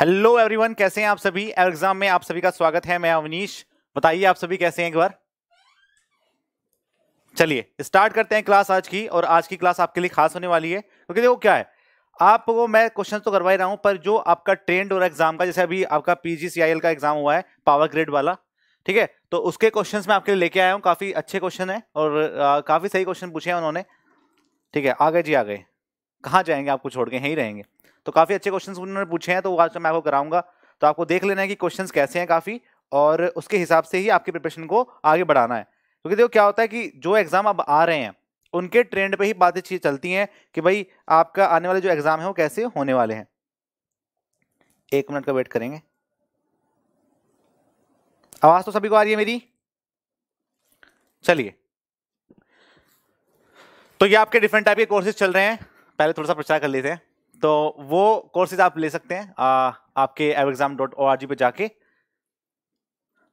Hello everyone कैसे हैं आप सभी एग्जाम में आप सभी का स्वागत है मैं अवनीश बताइए आप सभी कैसे हैं एक बार चलिए स्टार्ट करते हैं क्लास आज की और आज की क्लास आपके लिए खास होने वाली है क्योंकि देखो क्या है आपको मैं क्वेश्चन तो करवा ही रहा हूं पर जो आपका ट्रेंड और एग्जाम का जैसे अभी आपका पीजीसीआईएल का एग्जाम हुआ है पावर ग्रेड वाला ठीक है तो उसके क्वेश्चन मैं आपके लिए लेके आया हूँ काफी अच्छे क्वेश्चन है और आ, काफी सही क्वेश्चन पूछे हैं उन्होंने ठीक है आ गए जी आ गए कहाँ जाएंगे आपको छोड़ के यहीं रहेंगे तो काफ़ी अच्छे क्वेश्चन उन्होंने पूछे हैं तो आज तो मैं आपको कराऊंगा तो आपको देख लेना है कि क्वेश्चन कैसे हैं काफ़ी और उसके हिसाब से ही आपके प्रिपरेशन को आगे बढ़ाना है क्योंकि देखो क्या होता है कि जो एग्ज़ाम अब आ रहे हैं उनके ट्रेंड पे ही बातें चलती हैं कि भाई आपका आने वाले जो एग्ज़ाम है वो कैसे होने वाले हैं एक मिनट का वेट करेंगे आवाज़ तो सभी को आ रही है मेरी चलिए तो ये आपके डिफरेंट टाइप के कोर्सेज चल रहे हैं पहले थोड़ा सा प्रचार कर लेते हैं तो वो कोर्सेज आप ले सकते हैं आ, आपके exam dot O R G पर जाके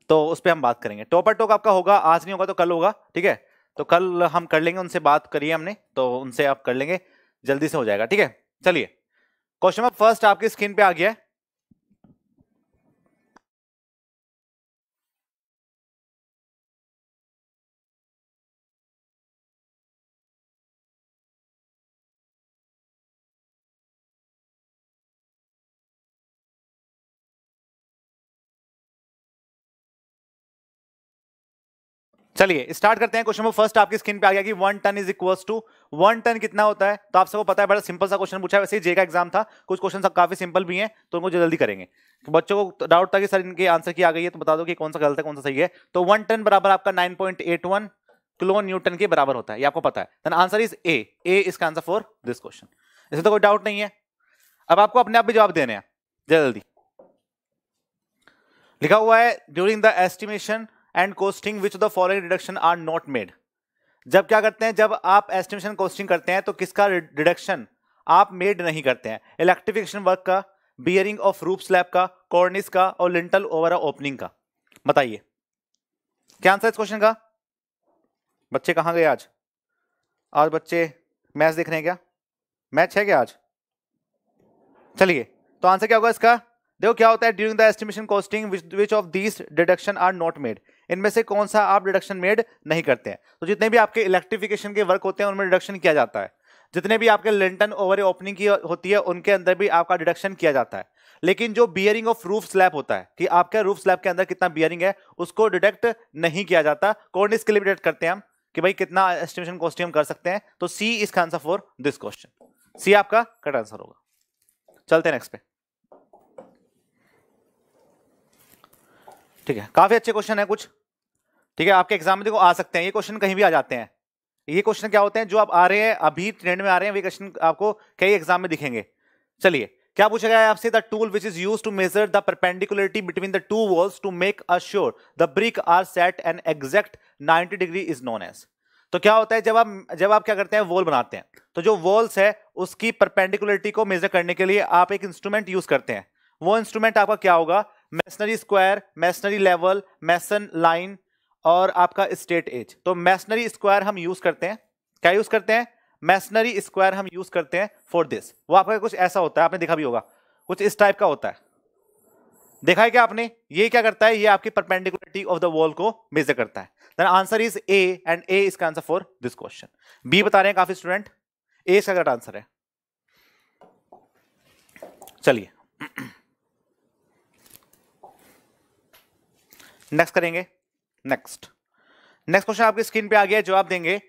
तो उस पर हम बात करेंगे टॉपर टॉक आपका होगा आज नहीं होगा तो कल होगा ठीक है तो कल हम कर लेंगे उनसे बात करिए हमने तो उनसे आप कर लेंगे जल्दी से हो जाएगा ठीक है चलिए क्वेश्चन नंबर फर्स्ट आपकी स्क्रीन पे आ गया है चलिए स्टार्ट करते हैं क्वेश्चन फर्स्ट आपकी स्क्रीन पे आ गया कि one ton is equal to one ton कितना होता है तो आप सबको पता है बड़ा सिंपल सा क्वेश्चन पूछा है वैसे ही जे का एग्जाम था कुछ क्वेश्चन सब काफी सिंपल भी हैं तो उनको जल्दी करेंगे तो बच्चों को डाउट तो था कि सर इनके आंसर की आ गई है तो बता दो कि कौन सा गलत है कौन सा सही है तो वन टन बराबर आपका nine point eight one kilo newton के बराबर होता है ये आपको पता है आंसर इज ए ए इसका आंसर फॉर दिस क्वेश्चन इसे तो कोई डाउट नहीं है अब आपको अपने आप भी जवाब देने हैं जल्दी लिखा हुआ है during the estimation and costing which the following deduction are not made जब क्या करते हैं जब आप एस्टिमेशन कोस्टिंग करते हैं तो किसका डिडक्शन आप मेड नहीं करते हैं इलेक्ट्रिफिकेशन वर्क का बियरिंग ऑफ रूप स्लैब का कॉर्निस का और लिंटल ओवर ओपनिंग का बताइए क्या आंसर इस क्वेश्चन का बच्चे कहाँ गए आज आज बच्चे मैच देख रहे हैं क्या मैच है क्या आज चलिए तो आंसर क्या होगा इसका देखो क्या होता है during the estimation costing which of these deduction are not made इनमें से कौन सा आप डिडक्शन मेड नहीं करते हैं तो जितने भी आपके इलेक्ट्रिफिकेशन के वर्क होते हैं उनमें डिडक्शन किया जाता है जितने भी आपके लेंटन ओवर ओपनिंग की होती है उनके अंदर भी आपका डिडक्शन किया जाता है लेकिन जो बियरिंग ऑफ रूफ स्लैब होता है कि आपके रूफ स्लैब के अंदर कितना बियरिंग है उसको डिडक्ट नहीं किया जाता कौन इसके लिए डिडक्ट करते हैं हम कि भाई कितना एस्टिमेशन कॉस्ट हम कर सकते हैं तो सी इसका answer for this question C आपका कट आंसर होगा चलते हैं नेक्स्ट पे ठीक है काफी अच्छे क्वेश्चन है कुछ ठीक है आपके एग्जाम में देखो आ सकते हैं ये क्वेश्चन कहीं भी आ जाते हैं ये क्वेश्चन क्या होते हैं जो आप आ रहे हैं अभी ट्रेंड में आ रहे हैं वे क्वेश्चन आपको कई एग्जाम में दिखेंगे चलिए क्या पूछा गया है आपसे the tool which is use to measure the perpendicularity between the two walls to make a sure the brick are set and exact 90 degree is known as तो क्या होता है जब आप जब आप क्या करते हैं वॉल बनाते हैं तो जो वॉल्स है उसकी परपेंडिकुलरिटी को मेजर करने के लिए आप एक इंस्ट्रूमेंट यूज करते हैं वो इंस्ट्रूमेंट आपका क्या होगा masonry square masonry level mason line और आपका स्टेट एज तो मैसनरी स्क्वायर हम यूज करते हैं क्या यूज करते हैं मैसनरी स्क्वायर हम यूज करते हैं फॉर दिस वो आपका कुछ ऐसा होता है आपने देखा भी होगा कुछ इस टाइप का होता है देखा है क्या आपने ये क्या करता है ये आपकी परपेंडिकुलरिटी ऑफ द वॉल को मेजर करता है answer is A and A इसका answer for this question B बता रहे हैं काफी स्टूडेंट ए इसका करेक्ट आंसर है चलिए नेक्स्ट करेंगे नेक्स्ट नेक्स्ट क्वेश्चन आपकी स्क्रीन पे आ गया जवाब देंगे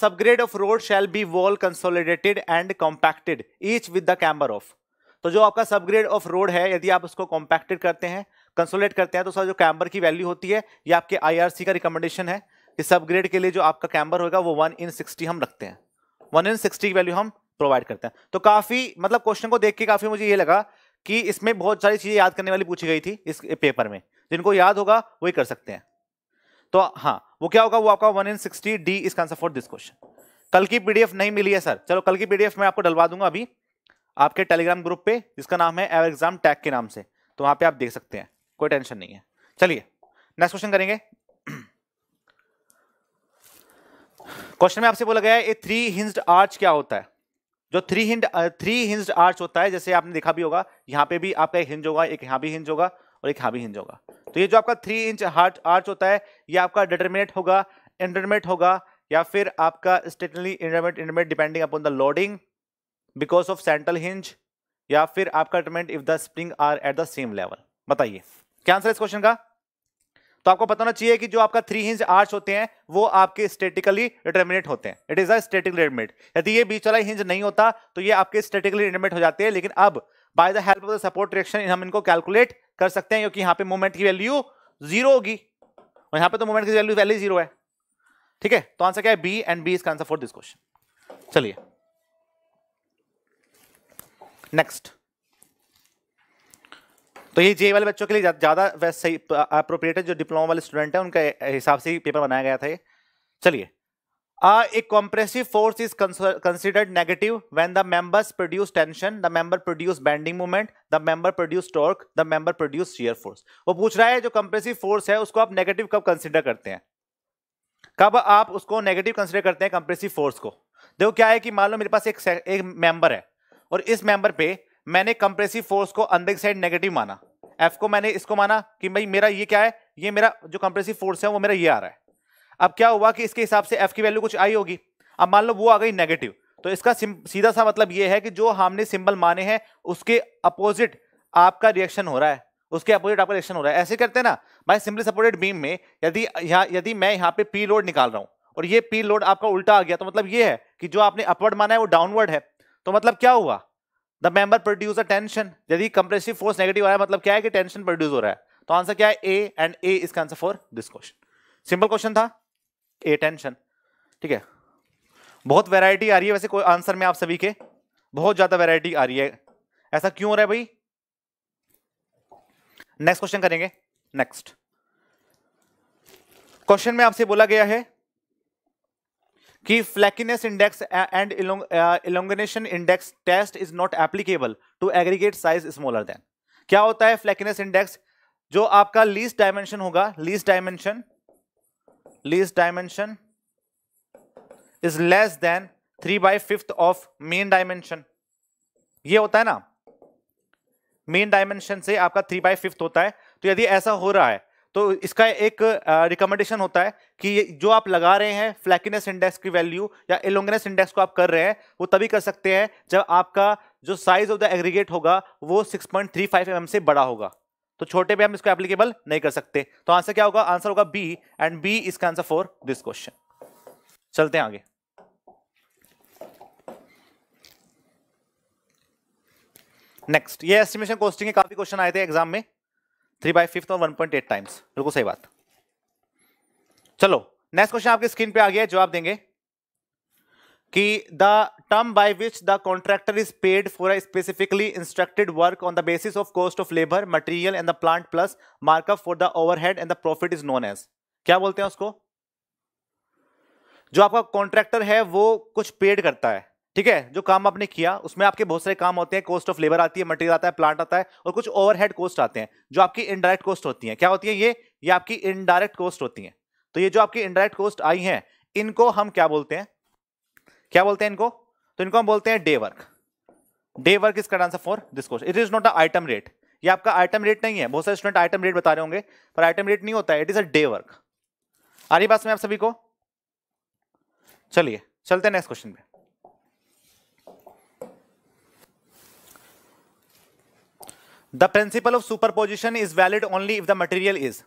subgrade of road shall be well consolidated and compacted each with the camber of तो जो आपका सबग्रेड ऑफ रोड है यदि आप उसको कॉम्पैक्टेड करते हैं कंसोलेट करते हैं तो उसका जो कैम्बर की वैल्यू होती है ये आपके आईआरसी का रिकमेंडेशन है कि सबग्रेड के लिए जो आपका कैम्बर होगा वो वन इन सिक्सटी हम रखते हैं वन इन सिक्सटी की वैल्यू हम प्रोवाइड करते हैं तो काफ़ी मतलब क्वेश्चन को देख के काफ़ी मुझे ये लगा कि इसमें बहुत सारी चीज़ें याद करने वाली पूछी गई थी इस पेपर में जिनको याद होगा वही कर सकते हैं तो हाँ वो क्या होगा वो आपका वन इन सिक्सटी डी इसका आंसर फॉर दिस क्वेश्चन कल की पीडीएफ नहीं मिली है सर चलो कल की पीडीएफ मैं आपको डलवा दूंगा अभी आपके टेलीग्राम ग्रुप पे जिसका नाम है एवर एग्जाम टैग के नाम से तो वहां पे आप देख सकते हैं कोई टेंशन नहीं है चलिए नेक्स्ट क्वेश्चन करेंगे क्वेश्चन में आपसे बोला गया है थ्री हिंस्ड आर्च क्या होता है जो three hinged three hinged arch होता है जैसे आपने देखा भी होगा यहाँ पे भी आपका एक हिंज होगा एक यहाँ भी हिंज होगा और एक यहाँ भी हिंज होगा तो ये जो आपका थ्री इंच हार्ट आर्च होता है ये आपका डिटरमिनेट होगा इंटरमेट होगा या फिर आपका statically indeterminate indeterminate depending upon the loading because of central hinge या फिर आपका determinate if the spring are at the same level बताइए क्या आंसर है इस क्वेश्चन का तो आपको पता होना चाहिए कि जो आपका थ्री इंच आर्च होते हैं वो आपके स्टेटिकली डिटर्मिनेट होते हैं it is a static determinate यदि ये बीच वाला हिंज नहीं होता तो ये आपके स्टेटिकली डिटर्मिनेट हो जाते हैं लेकिन अब by the help of the support reaction हम इनको कैलकुलेट कर सकते हैं क्योंकि यहां पे मोमेंट की वैल्यू जीरो होगी और यहां पे तो मोमेंट की वैल्यू वैल्यू जीरो है ठीक है तो आंसर क्या है बी एंड बी इसका आंसर फॉर दिस क्वेश्चन चलिए नेक्स्ट तो ये जे वाले बच्चों के लिए ज़्यादा वैसे अप्रोप्रिएट है जो डिप्लोमा वाले स्टूडेंट हैं उनके हिसाब से ही पेपर बनाया गया था ये चलिए Uh, a compressive force is considered negative when the members produce tension, the member produce bending moment, the member produce torque, the member produce shear force. वो पूछ रहा है जो compressive force है उसको आप negative कब consider करते हैं कब आप उसको negative consider करते हैं compressive force को देखो क्या है कि मान लो मेरे पास एक एक member है और इस member पे मैंने compressive force को अंदर की साइड negative माना F को मैंने इसको माना कि भाई मेरा ये क्या है ये मेरा जो compressive force है वो मेरा ये आ रहा है अब क्या हुआ कि इसके हिसाब से एफ की वैल्यू कुछ आई होगी अब मान लो वो आ गई नेगेटिव तो इसका सीधा सा मतलब ये है कि जो हमने सिंबल माने हैं उसके अपोजिट आपका रिएक्शन हो रहा है उसके अपोजिट आपका रिएक्शन हो रहा है ऐसे करते हैं ना भाई सिंपली सपोर्टेड बीम में यदि यहाँ यदि मैं यहाँ पे पी लोड निकाल रहा हूँ और ये पी लोड आपका उल्टा आ गया तो मतलब ये है कि जो आपने अपवर्ड माना है वो डाउनवर्ड है तो मतलब क्या हुआ the member produce a tension यदि कंप्रेसिव फोर्स नेगेटिव आ रहा है मतलब क्या है कि टेंशन प्रोड्यूस हो रहा है तो आंसर क्या है ए एंड ए इसका answer for this question simple question था ए टेंशन ठीक है बहुत वैरायटी आ रही है वैसे कोई आंसर में आप सभी के बहुत ज्यादा वैरायटी आ रही है ऐसा क्यों हो रहा है भाई नेक्स्ट क्वेश्चन करेंगे नेक्स्ट क्वेश्चन में आपसे बोला गया है कि flakiness index and elongation index test is not applicable to aggregate size smaller than क्या होता है फ्लैकिनेस इंडेक्स जो आपका लीस्ट डायमेंशन होगा least dimension least dimension is less than three by fifth of mean dimension ये होता है ना मेन डायमेंशन से आपका थ्री बाई फिफ्थ होता है तो यदि ऐसा हो रहा है तो इसका एक रिकमेंडेशन होता है कि जो आप लगा रहे हैं फ्लैकिनेस इंडेक्स की वैल्यू या एलोंगनेस इंडेक्स को आप कर रहे हैं वो तभी कर सकते हैं जब आपका जो साइज ऑफ द एग्रीगेट होगा वो 6.35 पॉइंट mm से बड़ा होगा तो छोटे पे हम इसको एप्लीकेबल नहीं कर सकते तो आंसर क्या होगा आंसर होगा बी एंड बी इसका आंसर फॉर दिस क्वेश्चन चलते हैं आगे नेक्स्ट ये एस्टिमेशन कॉस्टिंग के काफी क्वेश्चन आए थे एग्जाम में थ्री बाई फिफ्थ और वन पॉइंट एट टाइम्स बिल्कुल सही बात चलो नेक्स्ट क्वेश्चन आपके स्क्रीन पे आ गया है देंगे कि the term by which the contractor is paid for a specifically instructed work on the basis of cost of labour material and the plant plus markup for the overhead and the profit is known as क्या बोलते हैं उसको जो आपका contractor है वो कुछ paid करता है ठीक है जो काम आपने किया उसमें आपके बहुत सारे काम होते हैं कॉस्ट ऑफ लेबर आती है मटेरियल आता है प्लांट आता है और कुछ ओवरहेड कॉस्ट आते हैं जो आपकी इनडायरेक्ट कॉस्ट होती है क्या होती है ये ये आपकी इनडायरेक्ट कॉस्ट होती है तो ये जो आपकी इनडायरेक्ट कॉस्ट आई है इनको हम क्या बोलते हैं क्या बोलते हैं इनको तो इनको हम बोलते हैं day work day work is cut answer for this question it is not a item rate ये आपका आइटम रेट नहीं है बहुत सारे स्टूडेंट आइटम रेट बता रहे होंगे पर आइटम रेट नहीं होता है it is a day work आ रही बात में आप सभी को चलिए चलते हैं नेक्स्ट क्वेश्चन पे the principle of super position is valid only if the material is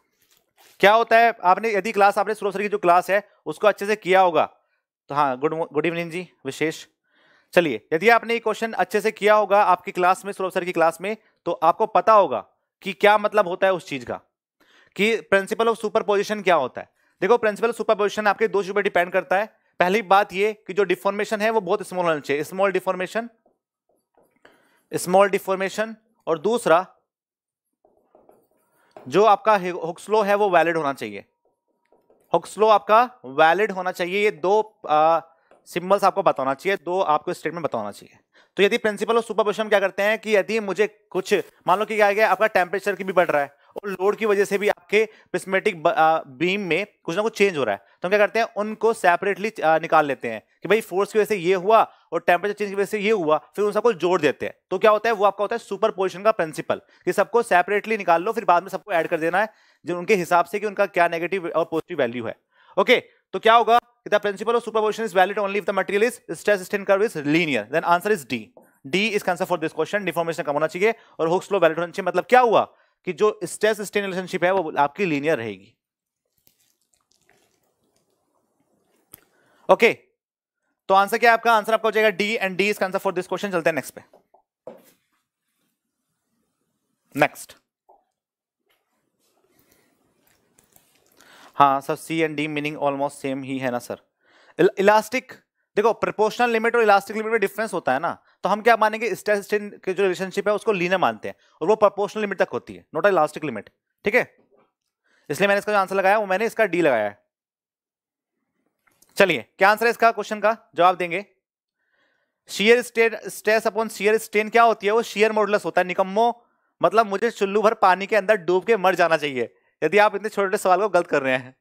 क्या होता है आपने यदि क्लास आपने सुरक्षा की जो क्लास है उसको अच्छे से किया होगा तो हाँ गुड गुड इवनिंग जी विशेष चलिए यदि आपने ये क्वेश्चन अच्छे से किया होगा आपकी क्लास में सुरभ सर की क्लास में तो आपको पता होगा कि क्या मतलब होता है उस चीज का कि प्रिंसिपल ऑफ पोजिशन क्या होता है देखो प्रिंसिपल ऑफ पोजिशन आपके दो चीज पर डिपेंड करता है पहली बात ये कि जो डिफॉर्मेशन है वो बहुत स्मॉल होना चाहिए स्मॉल डिफॉर्मेशन स्मॉल डिफॉर्मेशन और दूसरा जो आपका हुक्सलो है वो वैलिड होना चाहिए हुक्सलो आपका वैलिड होना चाहिए ये दो सिंबल्स आपको बताना चाहिए दो आपको स्टेटमेंट बताना चाहिए तो यदि प्रिंसिपल और सुपर क्या करते हैं कि यदि मुझे कुछ मान लो कि क्या गया आपका टेम्परेचर की भी बढ़ रहा है और लोड की वजह से भी आपके प्रिस्मेटिक बीम में कुछ ना कुछ चेंज हो रहा है तो हम क्या करते हैं उनको सेपरेटली निकाल लेते हैं कि भाई फोर्स की वजह से ये हुआ और टेम्परेचर चेंज की वजह से ये हुआ फिर उन सबको जोड़ देते हैं तो क्या होता है वो आपका होता है सुपर पोजिशन का प्रिंसिपल कि सबको सेपरेटली निकाल लो फिर बाद में सबको ऐड कर देना है जो उनके हिसाब से कि उनका क्या नेगेटिव और पॉजिटिव वैल्यू है ओके तो क्या होगा कि the principle of superposition is valid only if the material is stress strain curve is linear then answer is D D is answer for this question deformation कम होना चाहिए और हुक्स लो valid होना चाहिए मतलब क्या हुआ कि जो स्ट्रेस स्ट्रेन रिलेशनशिप है वो आपकी लीनियर रहेगी ओके तो आंसर क्या है आपका आंसर आपका हो जाएगा डी एंड डी इसका आंसर फॉर दिस क्वेश्चन चलते हैं नेक्स्ट पे नेक्स्ट हाँ sir C and D meaning almost same ही है ना सर इलास्टिक देखो प्रोपोर्शनल लिमिट और इलास्टिक लिमिट में डिफरेंस होता है ना तो हम क्या मानेंगे स्टेस्टिन की जो रिलेशनशिप है उसको लीनियर मानते हैं और वो प्रपोर्शनल लिमिट तक होती है नोट इलास्टिक लिमिट ठीक है इसलिए मैंने इसका जो आंसर लगाया वो मैंने इसका डी लगाया है चलिए क्या आंसर है इसका क्वेश्चन का जवाब देंगे shear strain stress upon shear strain क्या होती है वो शीयर मॉडुलस होता है निकम्मो मतलब मुझे चुल्लू भर पानी के अंदर डूब के मर जाना चाहिए यदि आप इतने छोटे छोटे सवाल को गलत कर रहे हैं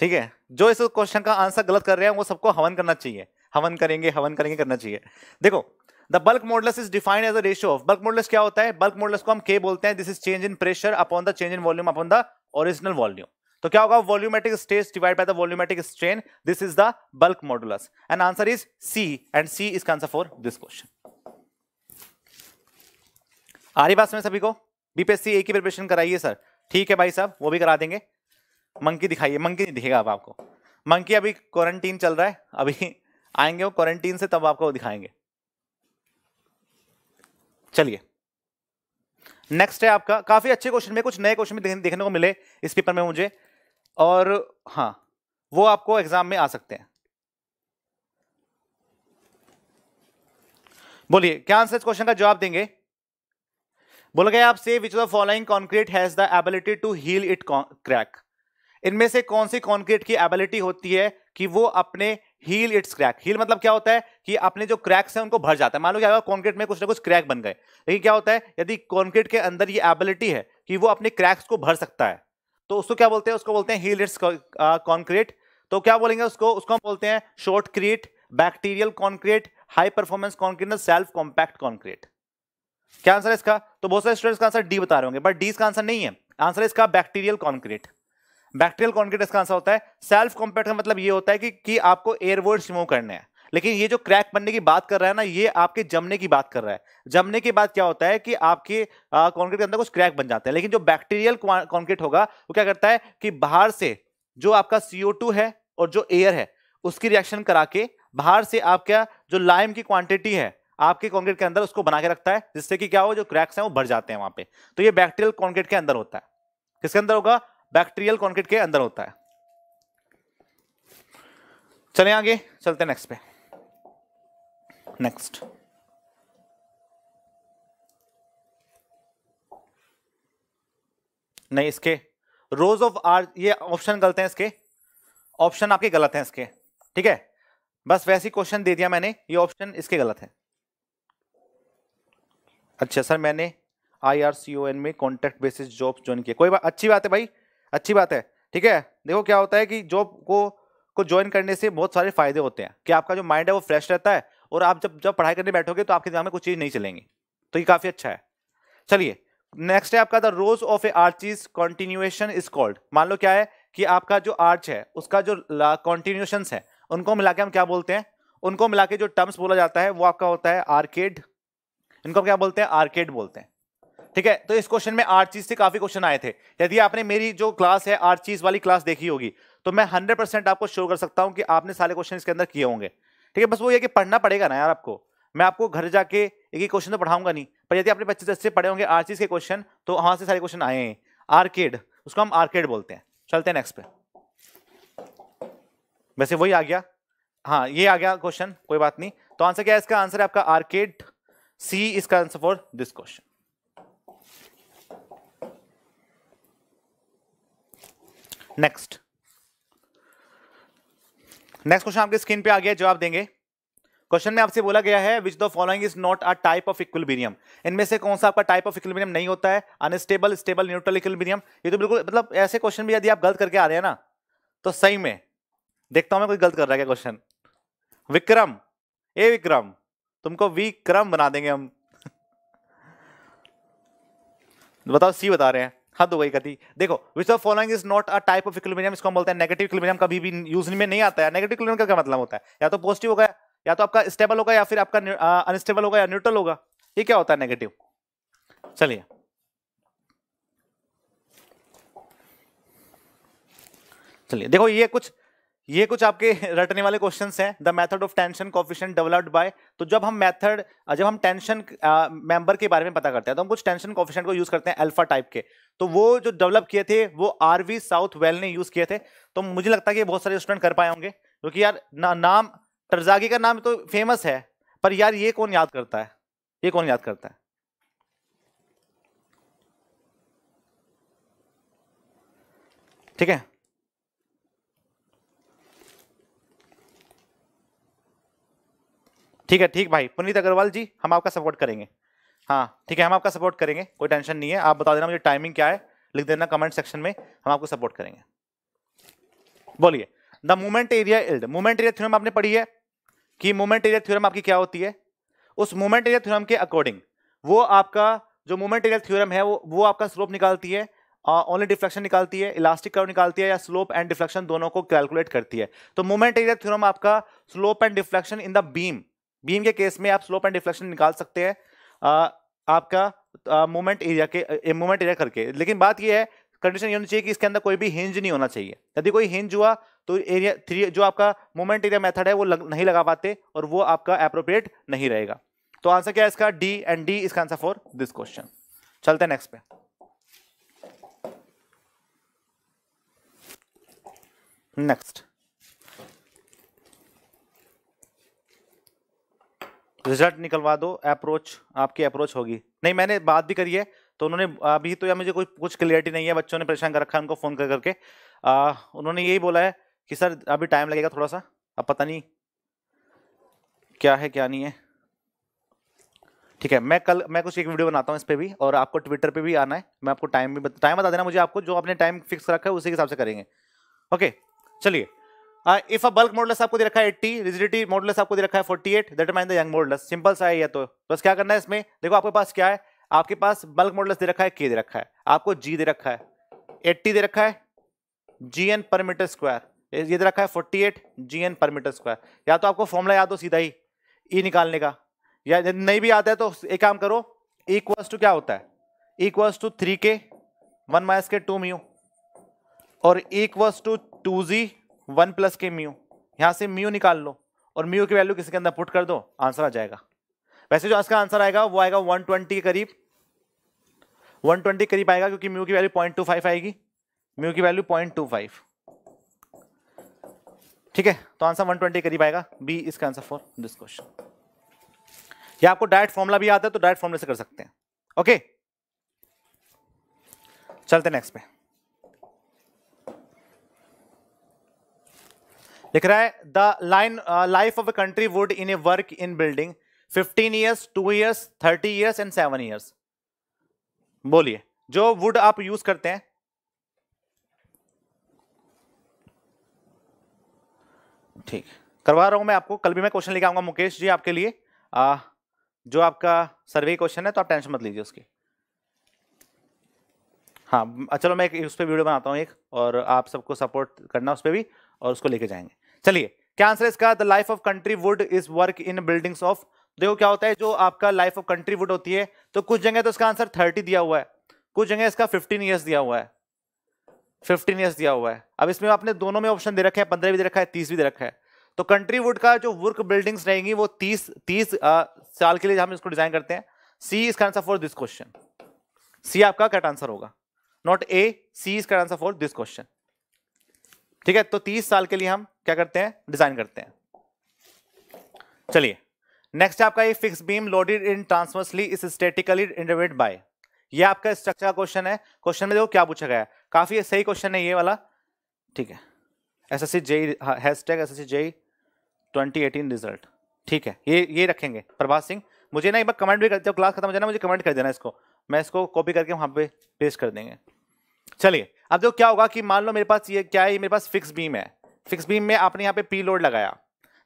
ठीक है जो इस क्वेश्चन का आंसर गलत कर रहे हैं वो सबको हवन करना चाहिए हवन करेंगे हवन करेंगे करना चाहिए देखो the bulk modulus is defined as a ratio of bulk modulus क्या होता है बल्क मॉडलस को हम के बोलते हैं this is change in pressure upon the change in volume upon the original volume तो क्या होगा volumetric stress divide by the volumetric strain this is the bulk modulus and answer is C and C is answer for this question आ रही बात समझ सभी को BPSC ए की प्रिपरेशन कराइए सर ठीक है भाई साहब वो भी करा देंगे मंकी दिखाइए मंकी नहीं दिखेगा अब आपको मंकी अभी क्वारंटीन चल रहा है अभी आएंगे वो क्वारंटीन से तब आपको दिखाएंगे चलिए नेक्स्ट है आपका काफी अच्छे क्वेश्चन में कुछ नए क्वेश्चन भी देखने को मिले इस पेपर में मुझे और हाँ वो आपको एग्जाम में आ सकते हैं बोलिए क्या आंसर इस क्वेश्चन का जवाब देंगे बोल गए आप से which of following concrete has the ability to heal it crack इनमें से कौन सी कॉन्क्रीट की एबिलिटी होती है कि वो अपने हील इट्स क्रैक हील मतलब क्या होता है कि अपने जो क्रैक्स हैं उनको भर जाता है मान लो क्या कॉन्क्रीट में कुछ ना कुछ क्रैक बन गए लेकिन क्या होता है यदि कॉन्क्रीट के अंदर ये एबिलिटी है कि वो अपने क्रैक्स को भर सकता है तो उसको क्या बोलते हैं उसको बोलते हैं हील इट्स कॉन्क्रीट तो क्या बोलेंगे उसको उसको हम बोलते हैं shotcrete bacterial concrete high performance concrete self compact concrete क्या आंसर है इसका तो बहुत सारे स्टूडेंट्स का आंसर डी बता रहे होंगे बट डी इसका आंसर नहीं है आंसर है इसका बैक्टीरियल कॉन्क्रीट बैक्टीरियल कॉन्क्रीट इसका आंसर होता है सेल्फ कॉम्पैक्ट का मतलब ये होता है कि, कि आपको एयरवर्ड्स रिमूव करने हैं लेकिन ये जो क्रैक बनने की बात कर रहा है ना ये आपके जमने की बात कर रहा है जमने के बाद क्या होता है कि आपके कॉन्क्रीट के अंदर कुछ क्रैक बन जाते हैं लेकिन जो बैक्टीरियल कॉन्क्रीट होगा वो क्या करता है कि बाहर से जो आपका सीओ है और जो एयर है उसकी रिएक्शन करा के बाहर से आपका जो लाइम की क्वांटिटी है आपके कॉन्क्रीट के अंदर उसको बना के रखता है जिससे कि क्या हो जो क्रैक्स हैं वो भर जाते हैं वहां पे तो ये बैक्टीरियल कॉन्क्रीट के अंदर होता है किसके अंदर होगा बैक्टीरियल कॉन्क्रीट के अंदर होता है चले आगे चलते नेक्स्ट पे नेक्स्ट नहीं इसके रोज ऑफ आर ये ऑप्शन गलत हैं इसके ऑप्शन आपके गलत हैं इसके ठीक है बस वैसे ही क्वेश्चन दे दिया मैंने ये ऑप्शन इसके गलत है अच्छा सर मैंने I R C O N में कॉन्ट्रैक्ट बेसिस जॉब ज्वाइन किया कोई बात अच्छी बात है भाई अच्छी बात है ठीक है देखो क्या होता है कि जॉब को को ज्वाइन करने से बहुत सारे फायदे होते हैं कि आपका जो माइंड है वो फ्रेश रहता है और आप जब जब पढ़ाई करने बैठोगे तो आपके दिमाग में कुछ चीज़ नहीं चलेंगी तो ये काफ़ी अच्छा है चलिए नेक्स्ट है आपका the rows of a arch is continuation is called मान लो क्या है कि आपका जो आर्च है उसका जो कॉन्टिन्यूशन है उनको मिला के हम क्या बोलते हैं उनको मिला के जो टर्म्स बोला जाता है वो आपका होता है आर्केड इनको क्या बोलते हैं आर्केड बोलते हैं ठीक है तो इस क्वेश्चन में आठ चीज से काफी क्वेश्चन आए थे यदि आपने मेरी जो क्लास है आठ चीज वाली क्लास देखी होगी तो मैं हंड्रेड परसेंट आपको शो कर सकता हूं कि आपने सारे क्वेश्चन इसके अंदर किए होंगे ठीक है बस वो ये कि पढ़ना पड़ेगा ना यार आपको मैं आपको घर जाके एक ही क्वेश्चन तो पढ़ाऊंगा नहीं पर यदि आपने पच्चीस से पढ़े होंगे आर चीज के क्वेश्चन तो वहां से सारे क्वेश्चन आए हैं आर्केड उसको हम आर्केड बोलते हैं चलते हैं नेक्स्ट पे वैसे वही आ गया हाँ ये आ गया क्वेश्चन कोई बात नहीं तो आंसर क्या है इसका आंसर है आपका आर्केड सी इसका answer for this question next next question आपके स्क्रीन पे आ गया जवाब देंगे क्वेश्चन में आपसे बोला गया है which the following is not a type of equilibrium इनमें से कौन सा आपका टाइप ऑफ इक्विलिब्रियम नहीं होता है अनस्टेबल स्टेबल न्यूट्रल इक्विलिब्रियम ये तो बिल्कुल मतलब ऐसे क्वेश्चन भी यदि आप गलत करके आ रहे हैं ना तो सही में देखता हूं मैं कोई गलत कर रहा है क्या क्वेश्चन विक्रम ए विक्रम तुमको विक्रम बना देंगे हम बताओ सी बता रहे हैं हाँ तो वही कथी देखो which of following is not a type of equilibrium इसको हम बोलते हैं नेगेटिव इक्विलिब्रियम कभी भी यूज में नहीं आता है नेगेटिव इक्विलिब्रियम का क्या मतलब होता है या तो पॉजिटिव होगा या तो आपका स्टेबल होगा या फिर आपका अनस्टेबल होगा या न्यूट्रल होगा ये क्या होता है नेगेटिव चलिए चलिए देखो ये कुछ ये कुछ आपके रटने वाले क्वेश्चंस हैं the method of tension coefficient developed by तो जब हम मेथड जब हम टेंशन मेंबर के बारे में पता करते हैं तो हम कुछ टेंशन कॉफिशन को यूज करते हैं अल्फा टाइप के तो वो जो डेवलप किए थे वो आरवी साउथ वेल ने यूज किए थे तो मुझे लगता है कि बहुत सारे स्टूडेंट कर पाए होंगे क्योंकि तो यार ना, नाम टर्जागी का नाम तो फेमस है पर यार ये कौन याद करता है ये कौन याद करता है ठीक है ठीक है ठीक भाई पुनीत अग्रवाल जी हम आपका सपोर्ट करेंगे हाँ ठीक है हम आपका सपोर्ट करेंगे कोई टेंशन नहीं है आप बता देना मुझे टाइमिंग क्या है लिख देना कमेंट सेक्शन में हम आपको सपोर्ट करेंगे बोलिए द मूवमेंट एरिया इल्ड मूवमेंट एरिया थ्योरम आपने पढ़ी है कि मूवमेंट एरिया थ्योरम आपकी क्या होती है उस मूवमेंट एरिया थ्योरम के अकॉर्डिंग वो आपका जो मूवमेंट एरिया थ्योरम है वो वो आपका स्लोप निकालती है ओनली डिफ्लेक्शन निकालती है इलास्टिक कर्व निकालती है या स्लोप एंड डिफ्लेक्शन दोनों को कैलकुलेट करती है तो मूवमेंट एरिया थ्योरम आपका slope and deflection in the beam beam के केस में आप स्लोप एंड डिफ्लेक्शन निकाल सकते हैं आपका मूवमेंट एरिया के मूवमेंट एरिया करके लेकिन बात यह है कंडीशन ये होनी चाहिए कि इसके अंदर कोई भी हिंज नहीं होना चाहिए यदि कोई हिंज हुआ तो एरिया थ्री जो आपका मोमेंट एरिया मेथड है वो लग, नहीं लगा पाते और वो आपका अप्रोप्रिएट नहीं रहेगा तो आंसर क्या है इसका डी एंड डी इसका आंसर फॉर दिस क्वेश्चन चलते हैं नेक्स्ट पे नेक्स्ट रिजल्ट निकलवा दो अप्रोच आपकी अप्रोच होगी नहीं मैंने बात भी करी है तो उन्होंने अभी तो या मुझे कुछ कुछ क्लियरिटी नहीं है बच्चों ने परेशान कर रखा है उनको फ़ोन कर करके आ, उन्होंने यही बोला है कि सर अभी टाइम लगेगा थोड़ा सा अब पता नहीं क्या है क्या नहीं है ठीक है मैं कल मैं कुछ एक वीडियो बनाता हूँ इस पर भी और आपको ट्विटर पर भी आना है मैं आपको टाइम भी टाइम बता देना मुझे आपको जो आपने टाइम फिक्स रखा है उसी के हिसाब से करेंगे ओके चलिए इफ अ बल्क मॉडल्स आपको दे रखा है एट्टी रिजिडिटी मॉडल आपको दे रखा है फोर्टी एट दट माइन द यंग मॉडल सिंपल सा है या तो बस क्या करना है इसमें देखो आपके पास क्या है आपके पास बल्क मॉडल दे रखा है के दे रखा है आपको जी दे रखा है एट्टी दे रखा है G N per metre square ये दे रखा है forty eight G N per metre square या तो आपको फॉर्मूला याद हो सीधा ही ई e निकालने का या नहीं भी आता है तो एक काम करो इक्वल्स टू क्या होता है equals to three K one minus के टू म्यू और equals to two G one plus K mu यहाँ से म्यू निकाल लो और म्यू की वैल्यू किसी के अंदर पुट कर दो आंसर आ जाएगा वैसे जो इसका आंसर आएगा वो आएगा 120 के करीब 120 के करीब आएगा क्योंकि म्यू की वैल्यू फाइव आएगी म्यू की वैल्यू फाइव ठीक है तो आंसर वन के करीब आएगा बी इसका आंसर फॉर दिस क्वेश्चन या आपको डायरेक्ट फॉर्मुला भी आता है तो डायरेक्ट फॉर्मुला से कर सकते हैं ओके चलते नेक्स्ट पे लिख रहा है the line life of a country wood in a work in building fifteen years two years thirty years and seven years बोलिए जो वुड आप यूज करते हैं ठीक करवा रहा हूं मैं आपको कल भी मैं क्वेश्चन लेके आऊंगा मुकेश जी आपके लिए आ, जो आपका सर्वे क्वेश्चन है तो आप टेंशन मत लीजिए उसकी हाँ चलो मैं एक उस पर वीडियो बनाता हूँ एक और आप सबको सपोर्ट करना उस पर भी और उसको लेके जाएंगे चलिए क्या आंसर है इसका the life of country wood is work in buildings of देखो क्या होता है जो आपका लाइफ ऑफ कंट्री वुड होती है तो कुछ जगह तो इसका आंसर थर्टी दिया हुआ है कुछ जगह इसका फिफ्टीन ईयर्स दिया हुआ है फिफ्टीन ईयर्स दिया हुआ है अब इसमें आपने दोनों में ऑप्शन दे रखे हैं पंद्रह भी दे रखा है तीस भी दे रखा है तो कंट्री वुड का जो वर्क बिल्डिंग्स रहेंगी वो तीस तीस आ, साल के लिए हम इसको डिजाइन करते हैं सी इसका answer for this question C आपका करेक्ट आंसर होगा नॉट ए सी इसका आंसर फॉर दिस क्वेश्चन ठीक है तो तीस साल के लिए हम क्या करते हैं डिजाइन करते हैं चलिए नेक्स्ट है आपका ये fix beam loaded in transversely is statically इंटरवेट बाय ये आपका स्ट्रक्चर का क्वेश्चन है क्वेश्चन में देखो क्या पूछा गया है काफी सही क्वेश्चन है ये वाला ठीक है S S C J E hashtag S S C J E twenty eighteen result ठीक है ये ये रखेंगे प्रभात सिंह मुझे ना एक बार कमेंट भी कर जब क्लास खत्म हो जाना मुझे कमेंट कर देना इसको मैं इसको कॉपी करके वहाँ पे पेस्ट कर देंगे चलिए अब देखो क्या होगा कि मान लो मेरे पास ये क्या है मेरे पास फिक्स बीम है फिक्स बीम में आपने यहाँ पे पी लोड लगाया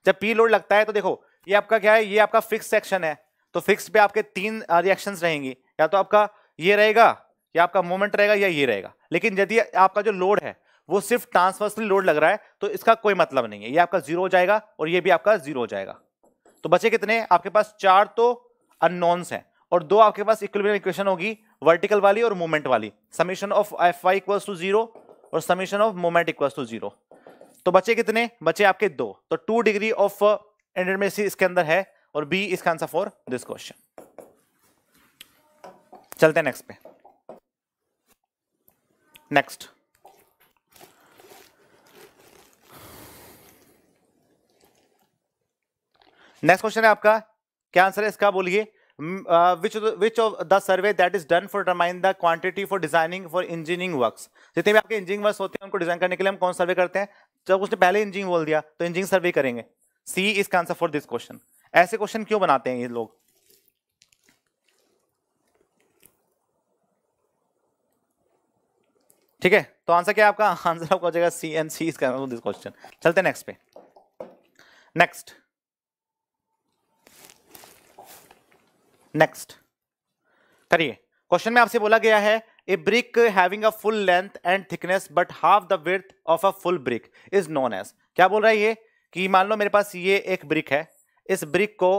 जब पी लोड लगता है तो देखो ये आपका क्या है ये आपका फिक्स सेक्शन है तो फिक्स पे आपके तीन रिएक्शन रहेंगी या तो आपका ये रहेगा या आपका मोमेंट रहेगा या ये रहेगा लेकिन यदि आपका जो लोड है वो सिर्फ ट्रांसवर्सली लोड लग रहा है तो इसका कोई मतलब नहीं है ये आपका जीरो हो जाएगा और ये भी आपका जीरो हो जाएगा तो बचे कितने आपके पास चार तो अननोन्स हैं और दो आपके पास इक्विलिब्रियम इक्वेशन होगी वर्टिकल वाली और मोमेंट वाली summation of F Y equals to zero और summation of moment equals to zero तो बचे कितने बचे आपके दो तो टू डिग्री ऑफ इंटरमेसी इसके अंदर है और बी इसका आंसर फॉर दिस क्वेश्चन चलते हैं नेक्स्ट पे नेक्स्ट नेक्स्ट क्वेश्चन है आपका क्या आंसर है इसका बोलिए which which of the survey that is done for determine the quantity for designing for engineering works जितने भी आपके इंजीनियरिंग वर्क्स होते हैं उनको डिजाइन करने के लिए हम कौन सर्वे करते हैं जब उसने पहले इंजिंग बोल दिया तो इंजिंग सर्वे करेंगे C is answer for this question ऐसे क्वेश्चन क्यों बनाते हैं ये लोग ठीक है तो आंसर क्या आपका आंसर आपका हो जाएगा C and C is this question चलते नेक्स्ट पे नेक्स्ट नेक्स्ट करिए क्वेश्चन में आपसे बोला गया है a brick having a full length and thickness but half the width of a full brick is known as क्या बोल रहा है ये कि मान लो मेरे पास ये एक ब्रिक है इस ब्रिक को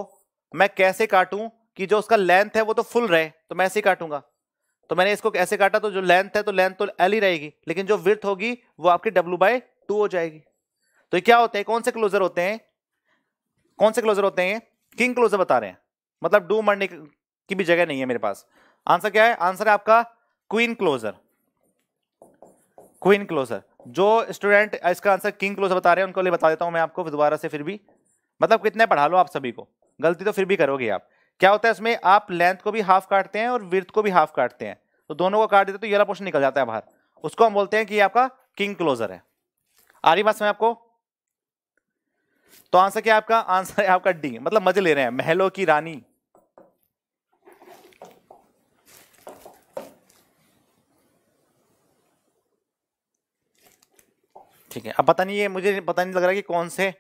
मैं कैसे काटूं कि जो उसका लेंथ है वो तो फुल रहे तो मैं ऐसे ही काटूंगा तो मैंने इसको ऐसे काटा तो जो लेंथ है तो लेंथ तो एल ही रहेगी लेकिन जो विर्थ होगी वो आपकी डब्ल्यू बाई टू हो जाएगी तो ये क्या होते हैं कौन से क्लोजर होते हैं कौन से क्लोजर होते हैं किंग क्लोजर बता रहे हैं मतलब डू मरने की भी जगह नहीं है मेरे पास आंसर क्या है आंसर है आपका क्वीन क्लोजर क्वीन क्लोजर जो स्टूडेंट इसका आंसर किंग क्लोजर बता रहे हैं उनको लिए बता देता हूं मैं आपको दोबारा से फिर भी मतलब कितने पढ़ा लो आप सभी को गलती तो फिर भी करोगे आप क्या होता है इसमें आप लेंथ को भी हाफ काटते हैं और विर्थ को भी हाफ काटते हैं तो दोनों को काट देते तो येला पोर्शन निकल जाता है बाहर उसको हम बोलते हैं कि आपका किंग क्लोजर है आ रही बात समय आपको तो आंसर क्या आपका आंसर है आपका डी मतलब मजे ले रहे हैं महलों की रानी ठीक है अब पता नहीं ये मुझे पता नहीं लग रहा कि कौन से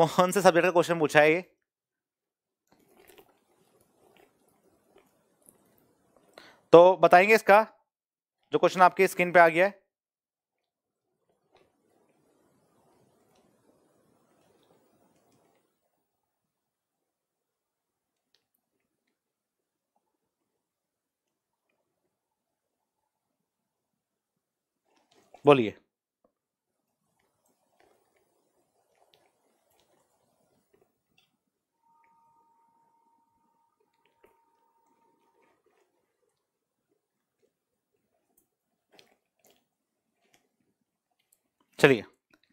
कौन से सब्जेक्ट का क्वेश्चन पूछा है ये तो बताएंगे इसका जो क्वेश्चन आपकी स्क्रीन पे आ गया है बोलिए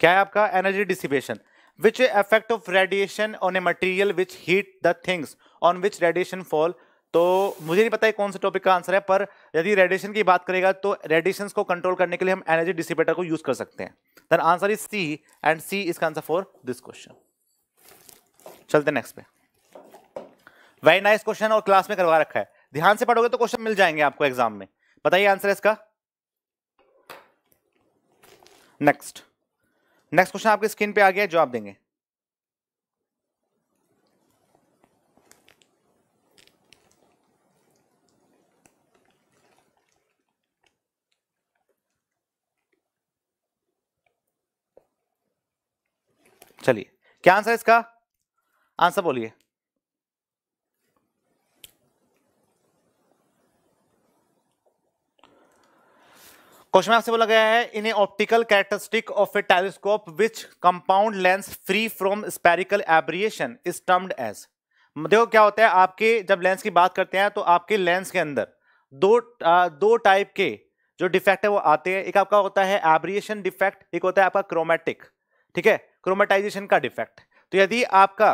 क्या है आपका energy dissipation which effect of radiation on a material which heat the things on which radiation fall तो मुझे नहीं पता है कौन से टॉपिक का आंसर है पर यदि रेडिएशन की बात करेगा तो रेडिएशन को कंट्रोल करने के लिए हम एनर्जी डिसिपेटर को यूज कर सकते हैं then answer is C and C is answer for this question चलते नेक्स्ट पे वेरी नाइस क्वेश्चन और क्लास में करवा रखा है ध्यान से पढ़ोगे तो क्वेश्चन मिल जाएंगे आपको एग्जाम में बताइए आंसर इसका नेक्स्ट नेक्स्ट क्वेश्चन आपके स्क्रीन पे आ गया जवाब देंगे चलिए क्या आंसर इसका आंसर बोलिए क्वेश्चन में आपसे बोला गया है in a optical characteristic of a telescope which compound lens free from spherical aberration is termed as देखो क्या होता है आपके जब लेंस की बात करते हैं तो आपके लेंस के अंदर दो आ, दो टाइप के जो डिफेक्ट है वो आते हैं एक आपका होता है एब्रिएशन डिफेक्ट एक होता है आपका क्रोमेटिक ठीक है क्रोमेटाइजेशन का डिफेक्ट तो यदि आपका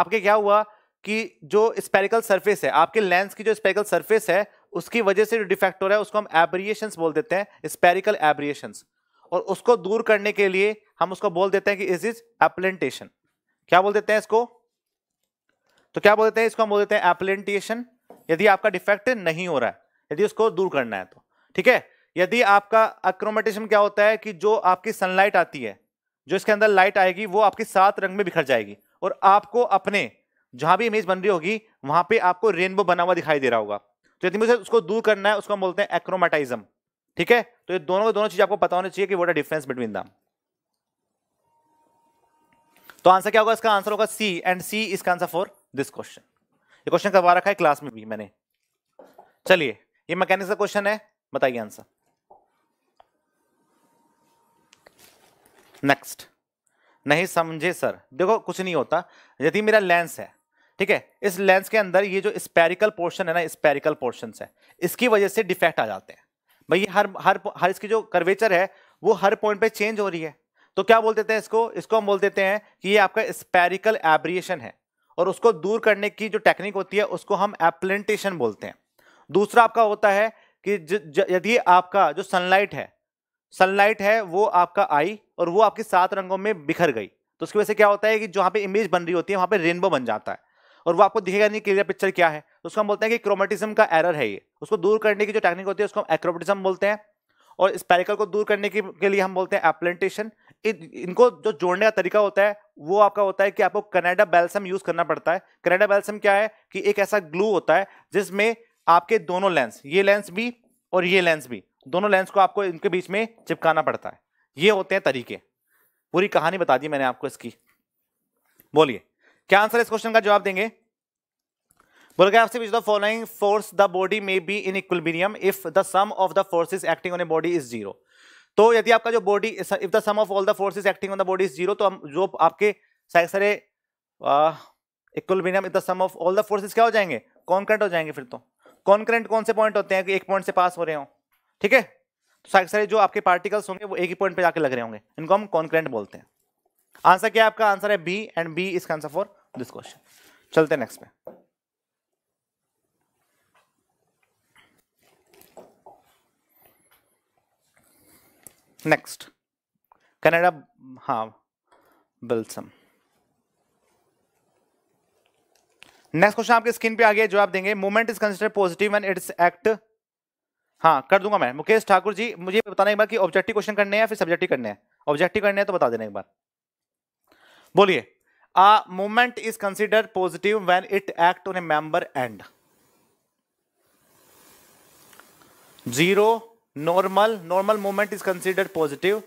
आपके क्या हुआ कि जो स्पेरिकल सरफेस है आपके लेंस की जो स्पेरिकल सरफेस है उसकी वजह से जो डिफेक्ट हो रहा है उसको हम एब्रिएशन बोल देते हैं स्पेरिकल एब्रिएशन और उसको दूर करने के लिए हम उसको बोल देते हैं कि इज इज एप्लेंटेशन क्या बोल देते हैं इसको तो क्या बोल देते हैं इसको हम बोल देते हैं एप्लेंटेशन यदि आपका डिफेक्ट नहीं हो रहा है यदि उसको दूर करना है तो ठीक है यदि आपका अक्रोमेटेशन क्या होता है कि जो आपकी सनलाइट आती है जो इसके अंदर लाइट आएगी वो आपके सात रंग में बिखर जाएगी और आपको अपने जहां भी इमेज बन रही होगी वहां पे आपको रेनबो बना हुआ दिखाई दे रहा होगा तो से उसको दूर करना है उसको हम बोलते हैं एक्रोमाटाइज्म ठीक है तो ये दोनों दोनों चीज आपको पता होना चाहिए कि vote a difference between them तो आंसर क्या होगा इसका आंसर होगा सी एंड सी इसका आंसर फॉर दिस क्वेश्चन ये क्वेश्चन करवा रखा है क्लास में भी मैंने चलिए ये मैकेनिक्स का क्वेश्चन है बताइए आंसर नेक्स्ट नहीं समझे सर देखो कुछ नहीं होता यदि मेरा लेंस है ठीक है इस लेंस के अंदर ये जो स्पेरिकल पोर्शन है ना स्पेरिकल पोर्शन है इसकी वजह से डिफेक्ट आ जाते हैं भाई हर हर हर इसकी जो कर्वेचर है वो हर पॉइंट पे चेंज हो रही है तो क्या बोल देते हैं इसको इसको हम बोल देते हैं कि ये आपका स्पेरिकल एब्रिएशन है और उसको दूर करने की जो टेक्निक होती है उसको हम एप्लेंटेशन बोलते हैं दूसरा आपका होता है कि यदि आपका जो सनलाइट है सनलाइट है वो आपका आई और वो आपकी सात रंगों में बिखर गई तो उसकी वजह से क्या होता है कि जहाँ पे इमेज बन रही होती है वहाँ पे रेनबो बन जाता है और वो आपको दिखेगा नहीं क्लियर पिक्चर क्या है तो उसको हम बोलते हैं कि क्रोमेटिज्म का एरर है ये उसको दूर करने की जो टेक्निक होती है उसको हम एक्रोमेटिज्म बोलते हैं और स्पेरिकल को दूर करने के लिए हम बोलते हैं एप्लेंटेशन इनको जो जोड़ने का तरीका होता है वो आपका होता है कि आपको कनाडा बेल्सम यूज करना पड़ता है कनाडा बेल्सम क्या है कि एक ऐसा ग्लू होता है जिसमें आपके दोनों लेंस ये लेंस भी और ये लेंस भी दोनों लेंस को आपको इनके बीच में चिपकाना पड़ता है ये होते हैं तरीके पूरी कहानी बता दी मैंने आपको इसकी बोलिए क्या आंसर इस क्वेश्चन का जवाब देंगे बोल गया आपसे which the following force the body may be in equilibrium if the sum of the forces acting on a body is zero तो यदि आपका जो body if the sum of all the forces acting on the body is zero तो हम जो आपके सारे equilibrium if the sum of all the forces क्या हो जाएंगे कॉन्करेंट हो जाएंगे फिर तो कॉन्करेंट कौन से पॉइंट होते हैं कि एक पॉइंट से पास हो रहे हो ठीक है तो सारे जो आपके पार्टिकल्स होंगे वो एक ही पॉइंट पे जाके लग रहे होंगे इनको हम कॉन्करेंट बोलते हैं आंसर क्या आपका आंसर है बी एंड बी इसका आंसर फॉर दिस क्वेश्चन चलते नेक्स्ट पे नेक्स्ट कनाडा हाँ बिल्सम नेक्स्ट क्वेश्चन आपके स्क्रीन पे आ गया जो आप देंगे movement is consider positive and its act हाँ कर दूंगा मैं मुकेश ठाकुर जी मुझे बताना एक बार कि ऑब्जेक्टिव क्वेश्चन करने हैं या फिर सब्जेक्टिव करने हैं ऑब्जेक्टिव करने हैं तो बता देना एक बार बोलिए आ movement is consider positive when it act on a member and zero normal normal movement is consider positive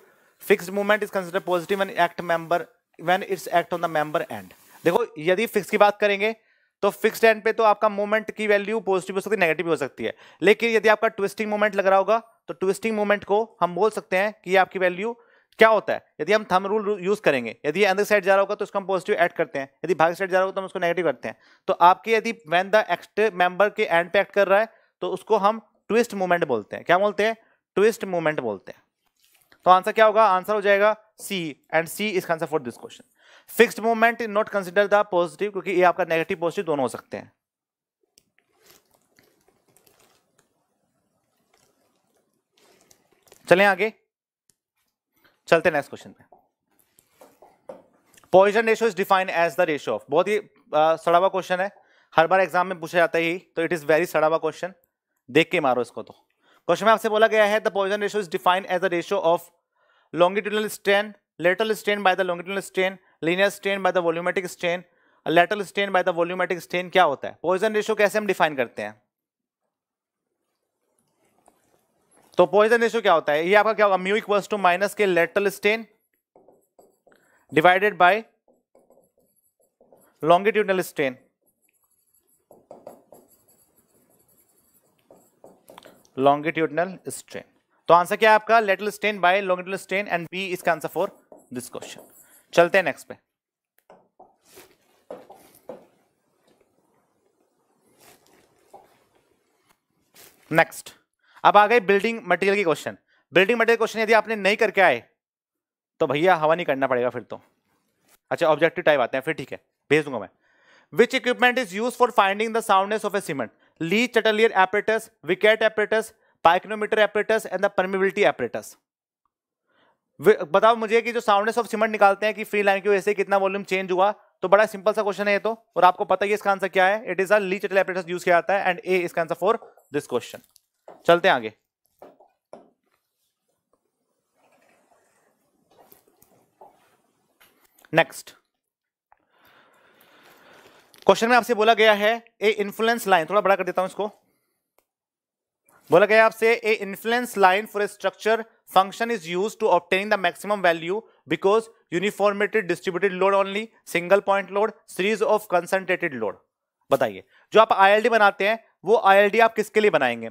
fixed movement is consider positive when act member when its act on the member and देखो यदि fix की बात करेंगे तो fix and पे तो आपका movement की वैल्यू पॉजिटिव हो सकती है नेगेटिव हो सकती है लेकिन यदि आपका ट्विस्टिंग मूवमेंट लग रहा होगा तो ट्विस्टिंग मूवमेंट को हम बोल सकते हैं कि आपकी वैल्यू क्या होता है यदि हम थम रूल यूज करेंगे यदि अंदर साइड जा रहा होगा तो उसको हम पॉजिटिव ऐड करते हैं यदि भाग साइड जा रहा होगा तो हम उसको नेगेटिव करते हैं तो आपके यदि वैन द एक्स्ट मेंबर के एंड पे एक्ट कर रहा है तो उसको हम ट्विस्ट मूवमेंट बोलते हैं क्या बोलते हैं ट्विस्ट मूवमेंट बोलते हैं तो आंसर क्या होगा आंसर हो जाएगा C and C is answer for this question fixed movement is not consider the positive क्योंकि ये आपका नेगेटिव पॉजिटिव दोनों हो सकते हैं चलें आगे चलते नेक्स्ट क्वेश्चन पे Poisson ratio is defined as the ratio of बहुत ही सड़ावा क्वेश्चन है हर बार एग्जाम में पूछा जाता ही तो इट इज वेरी सड़ावा क्वेश्चन देख के मारो इसको तो क्वेश्चन में आपसे बोला गया है the Poisson ratio is defined as the ratio of longitudinal strain lateral strain by the longitudinal strain linear strain by the volumetric strain lateral strain by the volumetric strain क्या होता है पॉइजन रेशियो कैसे हम define करते हैं तो Poisson ratio क्या होता है ये आपका क्या होगा म्यू इक्वल्स टू माइनस के lateral strain divided by longitudinal strain longitudinal strain तो आंसर क्या है आपका lateral strain by longitudinal strain and B इसका आंसर फॉर दिस क्वेश्चन चलते हैं नेक्स्ट पे नेक्स्ट अब आ गए बिल्डिंग मटेरियल के क्वेश्चन बिल्डिंग मटेरियल क्वेश्चन यदि आपने नहीं करके आए तो भैया हवा नहीं करना पड़ेगा फिर तो अच्छा ऑब्जेक्टिव टाइप आते हैं फिर ठीक है भेज दूंगा मैं which equipment is use for finding the soundness of a cement Le Chatelier apparatus Vicat apparatus pycnometer apparatus and the permeability apparatus बताओ मुझे कि जो साउंडनेस ऑफ सीमेंट निकालते हैं कि फ्री लाइन की वजह से कितना वॉल्यूम चेंज हुआ तो बड़ा सिंपल सा क्वेश्चन है ये तो और आपको पता ही इसका आंसर क्या है it is a Le Chatelier apparatus use किया जाता है एंड ए इसका आंसर फॉर दिस क्वेश्चन चलते आगे नेक्स्ट क्वेश्चन में आपसे बोला गया है ए इन्फ्लुएंस लाइन थोड़ा बड़ा कर देता हूं इसको बोला गया आपसे a influence line for a structure function is use to obtain the maximum value because uniformly distributed load only single point load series of concentrated load बताइए जो आप आई बनाते हैं वो आई आप किसके लिए बनाएंगे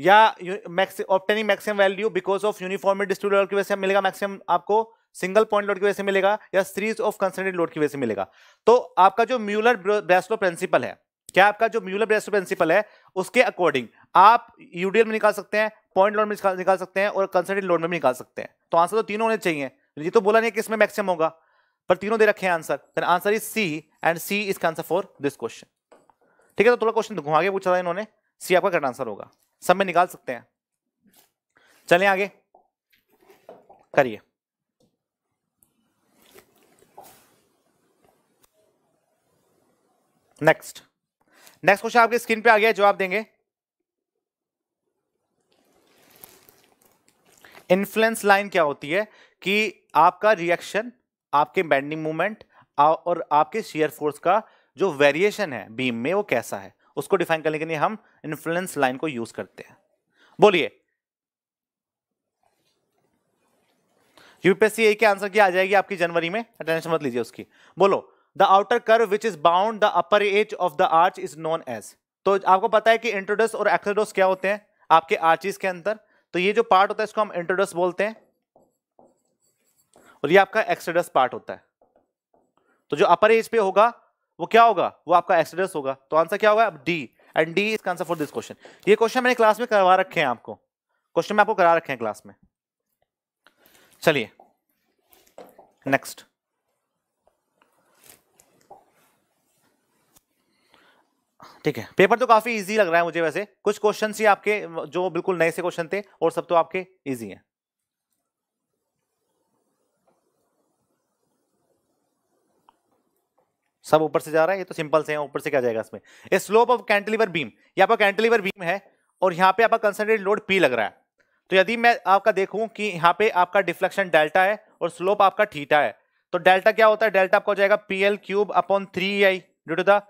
या obtaining maximum value because of uniformed distribute load की वजह से मिलेगा मैक्सिमम आपको सिंगल पॉइंट लोड की वजह से मिलेगा या सीरीज ऑफ कंसेंट्रेट लोड की वजह से मिलेगा तो आपका जो म्यूलर ब्रेस्लो प्रिंसिपल है क्या आपका जो म्यूलर ब्रेस्लो प्रिंसिपल है उसके अकॉर्डिंग आप यूडीएल में निकाल सकते हैं पॉइंट लोड में निकाल सकते हैं और कंसेंट्रेट लोड में भी निकाल सकते हैं तो आंसर तो तीनों होने चाहिए ये तो बोला नहीं किसमें मैक्सिमम होगा पर तीनों दे रखे हैं answer then answer is C and C is answer for this question ठीक है तो थोड़ा क्वेश्चन घुमा के पूछा था इन्होंने सी आपका करेक्ट आंसर होगा सब में निकाल सकते हैं चलें आगे करिए नेक्स्ट नेक्स्ट क्वेश्चन आपके स्क्रीन पे आ गया जवाब देंगे इन्फ्लुएंस लाइन क्या होती है कि आपका रिएक्शन आपके बैंडिंग मूवमेंट और आपके शेयर फोर्स का जो वेरिएशन है बीम में वो कैसा है उसको डिफाइन करने के लिए हम इन्फ्लुएंस लाइन को यूज करते हैं बोलिए यूपीएससी के आंसर की आ जाएगी आपकी जनवरी में अटेंशन मत लीजिए उसकी बोलो the outer curve which is bound the upper edge of the arch is known as तो आपको पता है कि इंट्रोडस और एक्सोडोस क्या होते हैं आपके आर्चिस के अंदर तो ये जो पार्ट होता है इसको हम इंट्रोडस बोलते हैं और ये आपका एक्सोडस पार्ट होता है तो जो अपर एज पे होगा वो क्या होगा वो आपका एक्सडस होगा तो आंसर क्या होगा डी एंड डी इसका आंसर फॉर दिस क्वेश्चन ये क्वेश्चन मैंने क्लास में करवा रखे हैं आपको क्वेश्चन में आपको करा रखे हैं क्लास में चलिए नेक्स्ट ठीक है पेपर तो काफी इजी लग रहा है मुझे वैसे कुछ क्वेश्चन ही आपके जो बिल्कुल नए से क्वेश्चन थे और सब तो आपके इजी हैं सब ऊपर से जा रहा है ये तो सिंपल से है ऊपर से क्या जाएगा इसमें ये स्लोप ऑफ कैंटिलीवर बीम यहाँ पर कैंटिलीवर बीम है और यहाँ पे आपका कंसनट्रेट लोड पी लग रहा है तो यदि मैं आपका देखूँ कि यहाँ पे आपका डिफ्लेक्शन डेल्टा है और स्लोप आपका ठीटा है तो डेल्टा क्या होता है डेल्टा आपका हो जाएगा P L cube upon three I due to the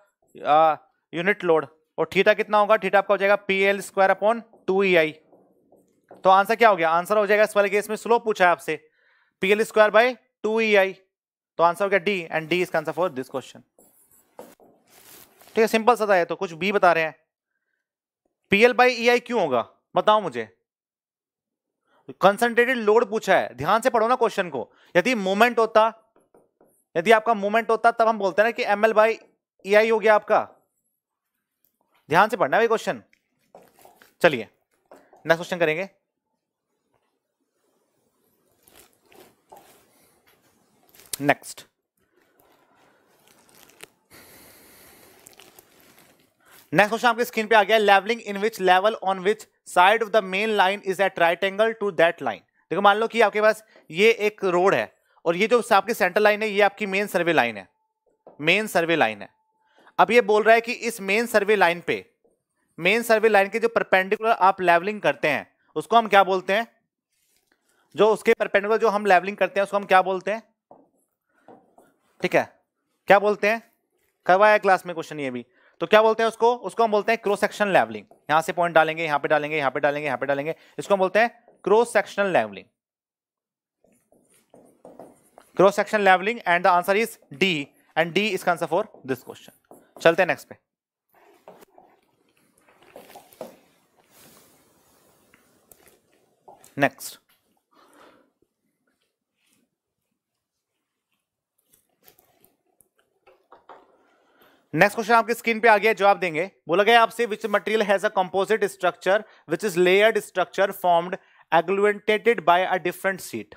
unit load और ठीटा कितना होगा ठीटा आपका हो जाएगा P L square upon two E I तो आंसर क्या हो गया आंसर हो जाएगा इस वाले केस में स्लोप पूछा है आपसे P L square by two E I तो आंसर हो गया डी एंड डी इसका आंसर फॉर दिस क्वेश्चन ठीक है सिंपल सजा है तो कुछ बी बता रहे हैं पीएल बाई ई आई क्यों होगा बताओ मुझे कंसंट्रेटेड लोड पूछा है ध्यान से पढ़ो ना क्वेश्चन को यदि मोमेंट होता यदि आपका मोमेंट होता तब हम बोलते हैं ना कि M L by E I हो गया आपका ध्यान से पढ़ना भाई क्वेश्चन चलिए नेक्स्ट क्वेश्चन करेंगे नेक्स्ट नेक्स्ट क्वेश्चन आपके स्क्रीन पे आ गया levelling in which level on which side of the main line is at right angle to that line देखो मान लो कि आपके पास ये एक रोड है और ये जो आपकी सेंटर लाइन है ये आपकी मेन सर्वे लाइन है मेन सर्वे लाइन है अब ये बोल रहा है कि इस मेन सर्वे लाइन पे मेन सर्वे लाइन के जो परपेंडिकुलर आप लेवलिंग करते हैं उसको हम क्या बोलते हैं जो उसके परपेंडिकुलर जो हम लेवलिंग करते हैं उसको हम क्या बोलते हैं ठीक है क्या बोलते हैं करवाया क्लास में क्वेश्चन ये भी तो क्या बोलते हैं उसको उसको हम बोलते हैं क्रॉस सेक्शन लेवलिंग यहां से पॉइंट डालेंगे यहां पे डालेंगे यहां पे डालेंगे यहां पे डालेंगे इसको हम बोलते हैं cross sectional levelling cross section levelling and the answer is D and D is answer for this question चलते हैं नेक्स्ट पे नेक्स्ट नेक्स्ट क्वेश्चन आपके स्क्रीन पे आ गया जवाब देंगे बोला गया आपसे which material has a composite structure which is layered structure formed agglutinated by a different sheet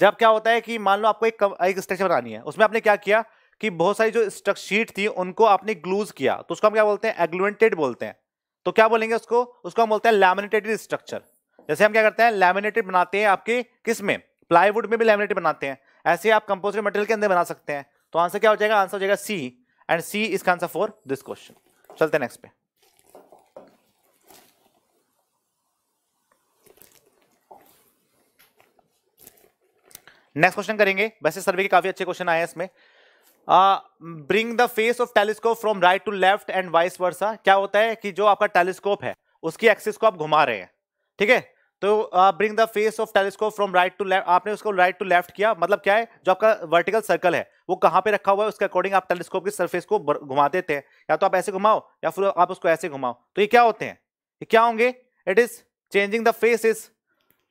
जब क्या होता है कि मान लो आपको एक एक स्ट्रक्चर बनानी है उसमें आपने क्या किया कि बहुत सारी जो स्ट्रक्चर शीट थी उनको आपने ग्लूज किया तो उसको हम क्या बोलते हैं एग्लुएटेड बोलते हैं तो क्या बोलेंगे उसको उसको हम बोलते हैं लैमिनेटेड स्ट्रक्चर जैसे हम क्या करते हैं लैमिनेटेड बनाते हैं आपके किस में प्लाईवुड में भी लैमिनेटेड बनाते हैं ऐसे आप कंपोजिट मटेरियल के अंदर बना सकते हैं तो आंसर क्या हो जाएगा आंसर हो जाएगा सी एंड सी इसका आंसर फॉर दिस क्वेश्चन चलते नेक्स्ट पे नेक्स्ट क्वेश्चन करेंगे वैसे सर्वे के काफी अच्छे क्वेश्चन आए हैं इसमें bring the face of telescope from right to left and vice versa क्या होता है कि जो आपका टेलीस्कोप है उसकी एक्सिस को आप घुमा रहे हैं ठीक है तो bring the face of telescope from right to left आपने उसको राइट टू लेफ्ट किया मतलब क्या है जो आपका वर्टिकल सर्कल है वो कहाँ पे रखा हुआ है उसके अकॉर्डिंग आप टेलीस्कोप की सरफेस को घुमा देते हैं या तो आप ऐसे घुमाओ या फिर आप उसको ऐसे घुमाओ तो ये क्या होते हैं ये क्या होंगे it is changing the face is